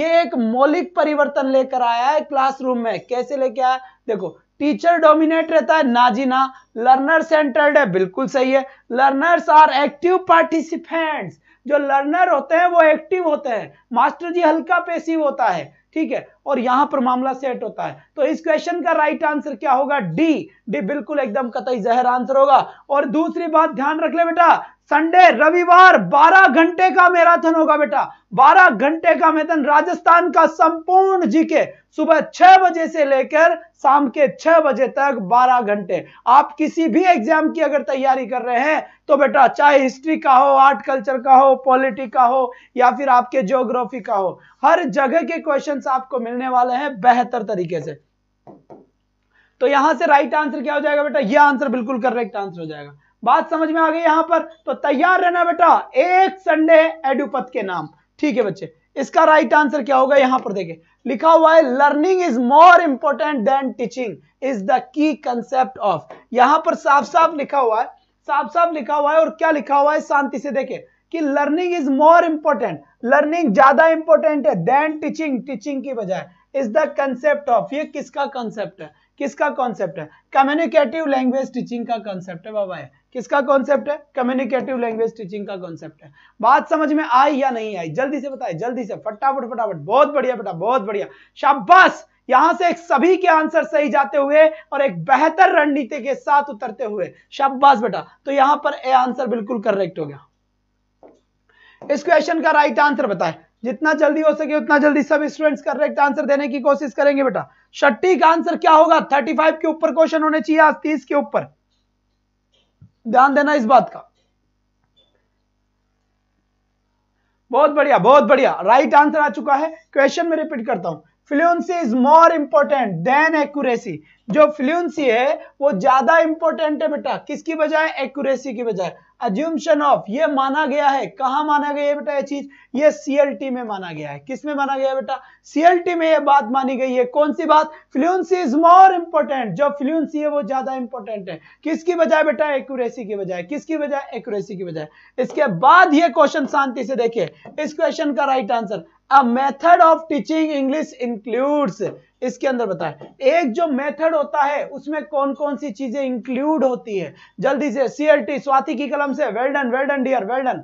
ये एक मौलिक परिवर्तन लेकर आया है क्लासरूम में कैसे लेके आया देखो टीचर डोमिनेट रहता है ना जी ना लर्नर सेंटर्ड है बिल्कुल सही है लर्नर्स आर एक्टिव पार्टिसिपेंट्स जो लर्नर होते हैं वो एक्टिव होते हैं मास्टर जी हल्का पेसिव होता है ठीक है और यहां पर मामला सेट होता है तो इस क्वेश्चन का राइट आंसर क्या होगा डी डी बिल्कुल एकदम कतई जहर आंसर होगा और दूसरी बात ध्यान रख ले बेटा संडे रविवार 12 घंटे का मैराथन होगा बेटा 12 घंटे का मैराथन राजस्थान का संपूर्ण जीके सुबह छह बजे से लेकर शाम के छह बजे तक 12 घंटे आप किसी भी एग्जाम की अगर तैयारी कर रहे हैं तो बेटा चाहे हिस्ट्री का हो आर्ट कल्चर का हो पॉलिटी का हो या फिर आपके ज्योग्राफी का हो हर जगह के क्वेश्चन आपको मिलने वाले हैं बेहतर तरीके से तो यहां से राइट आंसर क्या हो जाएगा बेटा यह आंसर बिल्कुल करेक्ट आंसर हो जाएगा बात समझ में आ गई यहां पर तो तैयार रहना बेटा एक संडे एडुपथ के नाम ठीक है बच्चे इसका राइट आंसर क्या होगा यहां पर देखे लिखा हुआ है learning is more important than teaching is the key concept of यहां पर साफ साफ लिखा हुआ है साफ साफ लिखा हुआ है और क्या लिखा हुआ है शांति से देखे कि learning is more important learning ज्यादा इंपॉर्टेंट है देन टीचिंग टीचिंग की बजाय इज द कंसेप्ट ऑफ ये किसका कंसेप्ट है किसका कॉन्सेप्ट है कम्युनिकेटिव लैंग्वेज टीचिंग का कॉन्सेप्ट है बाबा है किसका कॉन्सेप्ट है कम्युनिकेटिव लैंग्वेज टीचिंग का कॉन्सेप्ट है बात समझ में आई या नहीं आई जल्दी से बताए जल्दी से फटाफट फटाफट बहुत बढ़िया बेटा बहुत बढ़िया शाबाश यहां से एक सभी के आंसर सही जाते हुए और एक बेहतर रणनीति के साथ उतरते हुए शाबाश बेटा तो यहां पर ए आंसर बिल्कुल करेक्ट हो गया इस क्वेश्चन का राइट आंसर बताएं जितना जल्दी हो सके उतना जल्दी सब स्टूडेंट्स करेक्ट आंसर देने की कोशिश करेंगे बेटा शट्टी का आंसर क्या होगा थर्टी फाइव के ऊपर क्वेश्चन होने चाहिए आज तीस के ऊपर ध्यान देना इस बात का बहुत बढ़िया बहुत बढ़िया राइट आंसर आ चुका है क्वेश्चन में रिपीट करता हूं fluency is more important than accuracy जो फ्लुएंसी है वो ज्यादा इंपॉर्टेंट है बेटा किसकी बजाय एक्यूरेसी की बजाय अज्यूमशन ऑफ ये माना गया है कहा माना गया है बेटा ये चीज ये सीएलटी में माना गया है किसमें माना गया बेटा सीएलटी में ये बात मानी गई है कौन सी बात फ्लुएंसी इज मोर इंपॉर्टेंट जो फ्लुएंसी है वो ज्यादा इंपॉर्टेंट है किसकी बजाय बेटा एक्यूरेसी की बजाय किसकी बजाय एक्यूरेसी की बजाय इसके बाद ये क्वेश्चन शांति से देखिए इस क्वेश्चन का right answer a method of teaching English includes इसके अंदर बताएं एक जो मेथड होता है उसमें कौन कौन सी चीजें इंक्लूड होती है जल्दी से सीएलटी स्वाति की कलम से वेल्डन वेल्डन डियर वेल्डन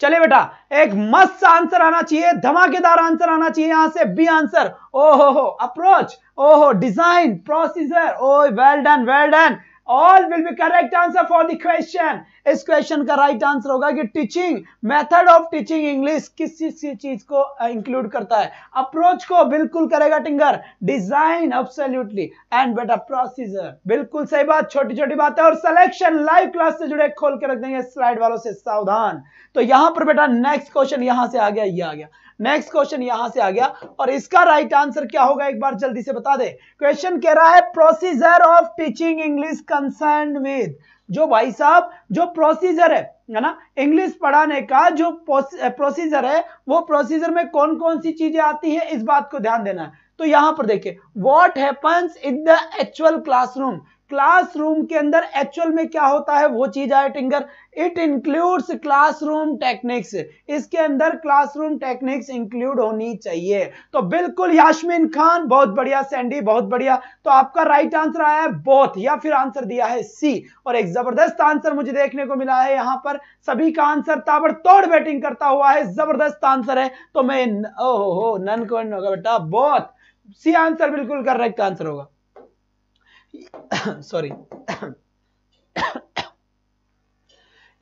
चले बेटा एक मस्त आंसर आना चाहिए धमाकेदार आंसर आना चाहिए यहां से बी आंसर ओहो हो अप्रोच ओहो डिजाइन प्रोसीजर ओ well done well done all will be correct answer for the question इस क्वेश्चन का राइट right आंसर होगा कि teaching method of teaching English किस चीज को इंक्लूड uh, करता है अप्रोच को बिल्कुल करेगा टिंगर design absolutely and better procedure बिल्कुल सही बात छोटी छोटी बात है और सिलेक्शन लाइव क्लास से जुड़े खोल के रख देंगे स्लाइड वालों से सावधान तो यहां पर बेटा नेक्स्ट क्वेश्चन यहां से आ गया ये आ गया नेक्स्ट क्वेश्चन यहां से आ गया और इसका राइट right आंसर क्या होगा एक बार जल्दी से बता दे क्वेश्चन कह रहा है procedure of teaching English concern with जो भाई साहब जो प्रोसीजर है है ना इंग्लिश पढ़ाने का जो प्रोसीजर है वो प्रोसीजर में कौन कौन सी चीजें आती है इस बात को ध्यान देना है तो यहां पर देखिए what happens in the actual classroom classroom के अंदर एक्चुअल में क्या होता है वो चीज आए टिंगर इट इंक्लूड्स क्लासरूम टेक्निक्स इसके अंदर क्लासरूम टेक्निक्स इंक्लूड होनी चाहिए तो बिल्कुल याशमिन खान बहुत बढ़िया सैंडी बहुत बढ़िया तो आपका राइट आंसर आया है बोथ या फिर आंसर दिया है सी और एक जबरदस्त आंसर मुझे देखने को मिला है यहां पर सभी का आंसर ताबड़तोड़ बैटिंग करता हुआ है जबरदस्त आंसर है तो मैं ओ हो नन को बेटा बोथ सी आंसर बिल्कुल करेक्ट आंसर होगा सॉरी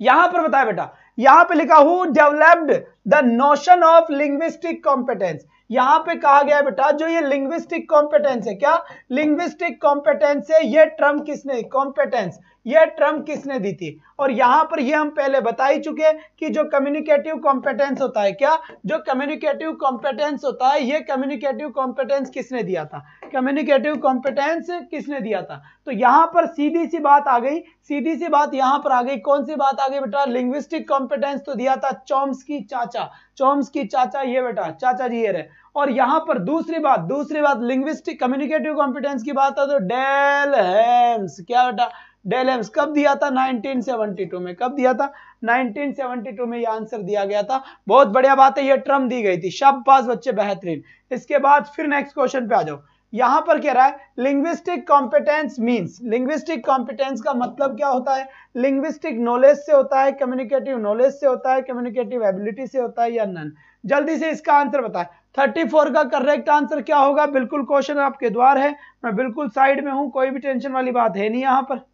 यहां पर बताया बेटा यहां पे लिखा who developed the notion of linguistic competence यहां पे कहा गया बेटा जो ये लिंग्विस्टिक कॉम्पिटेंस है क्या लिंग्विस्टिक कॉम्पिटेंस है ये ट्रम किसने कॉम्पिटेंस यह ट्रम किसने दी थी और यहां पर यह हम पहले बता ही चुके कि जो कम्युनिकेटिव कॉम्पिटेंस होता है क्या जो कम्युनिकेटिव कॉम्पिटेंस होता है यह कम्युनिकेटिव कॉम्पिटेंस किसने दिया था कम्युनिकेटिव कॉम्पिटेंस किसने दिया था तो यहां पर सीधी सी बात आ गई सीधी सी बात यहां पर आ गई कौन सी बात आ गई बेटा लिंग्विस्टिक कॉम्पिटेंस तो दिया था चॉम्स की चाचा चॉम्स की चाचा ये बेटा चाचा जी ये रहे और यहां पर दूसरी बात दूसरी बात लिंग्विस्टिक कम्युनिकेटिव कॉम्पिटेंस की बात है तो डेल हेम्स क्या बेटा डेल एम्स कब दिया था 1972 में कब दिया था 1972 में ये आंसर दिया गया था बहुत बढ़िया बात है ये ट्रम दी गई थी पास बच्चे बेहतरीन इसके बाद फिर नेक्स्ट क्वेश्चन पे आ जाओ यहां पर कह रहा है linguistic competence means linguistic competence का मतलब क्या होता है लिंग्विस्टिक नॉलेज से होता है कम्युनिकेटिव नॉलेज से होता है कम्युनिकेटिव एबिलिटी से होता है या नन जल्दी से इसका आंसर बताए 34 का करेक्ट आंसर क्या होगा बिल्कुल क्वेश्चन आपके द्वार है मैं बिल्कुल साइड में हूं कोई भी टेंशन वाली बात है नहीं यहां पर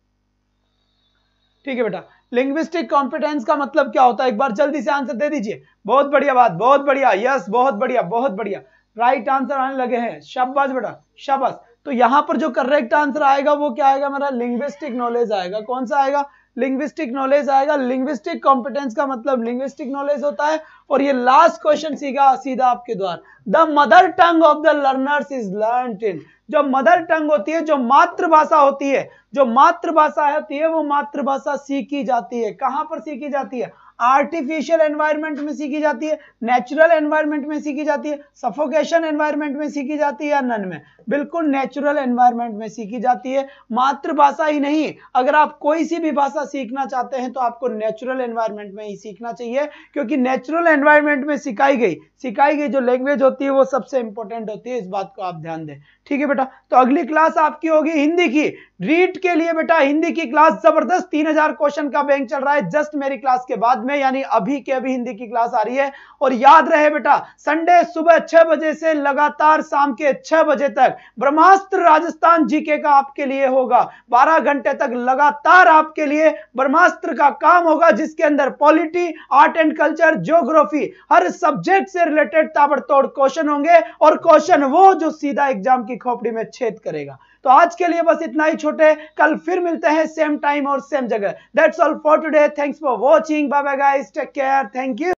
ठीक है बेटा लिंग्विस्टिक कॉम्पिटेंस का मतलब क्या होता है एक बार जल्दी से आंसर दे दीजिए बहुत बढ़िया बात बहुत बढ़िया यस बहुत बढ़िया बहुत बढ़िया राइट आंसर आने लगे हैं शाबाश बेटा शाबाश तो यहां पर जो करेक्ट आंसर आएगा वो क्या आएगा मेरा लिंग्विस्टिक नॉलेज आएगा कौन सा आएगा लिंग्विस्टिक नॉलेज आएगा लिंग्विस्टिक कॉम्पिटेंस का मतलब लिंग्विस्टिक नॉलेज होता है और ये लास्ट क्वेश्चन सीधा सीधा आपके द्वार the mother tongue of the learners is learn in जो मदर टंग होती है जो मातृभाषा होती है जो मातृभाषा होती है वो मातृभाषा सीखी जाती है कहां पर सीखी जाती है आर्टिफिशियल एनवायरनमेंट में सीखी जाती है नेचुरल एनवायरनमेंट में सीखी जाती है सफोकेशन एनवायरनमेंट में सीखी जाती है या नन में बिल्कुल नेचुरल एनवायरनमेंट में सीखी जाती है मातृभाषा ही नहीं अगर आप कोई सी भी भाषा सीखना चाहते हैं तो आपको नेचुरल एनवायरनमेंट में ही सीखना चाहिए क्योंकि नेचुरल एनवायरनमेंट में सिखाई गई सिखाई गई जो लैंग्वेज होती है वो सबसे इंपॉर्टेंट होती है इस बात को आप ध्यान दें ठीक है बेटा तो अगली क्लास आपकी होगी हिंदी की रीट के लिए बेटा हिंदी की क्लास जबरदस्त तीन हजार क्वेश्चन का बैंक चल रहा है जस्ट मेरी क्लास के बाद में यानी अभी के अभी हिंदी की क्लास आ रही है और याद रहे बेटा संडे सुबह छह बजे से लगातार शाम के छह बजे तक ब्रह्मास्त्र राजस्थान जीके का आपके लिए होगा बारह घंटे तक लगातार आपके लिए ब्रह्मास्त्र का काम होगा जिसके अंदर polity art and culture geography हर सब्जेक्ट से रिलेटेड ताबड़तोड़ क्वेश्चन होंगे और क्वेश्चन वो जो सीधा एग्जाम की खोपड़ी में छेद करेगा तो आज के लिए बस इतना ही छोटे कल फिर मिलते हैं सेम टाइम और सेम जगह that's all for today thanks for watching bye bye guys take care thank you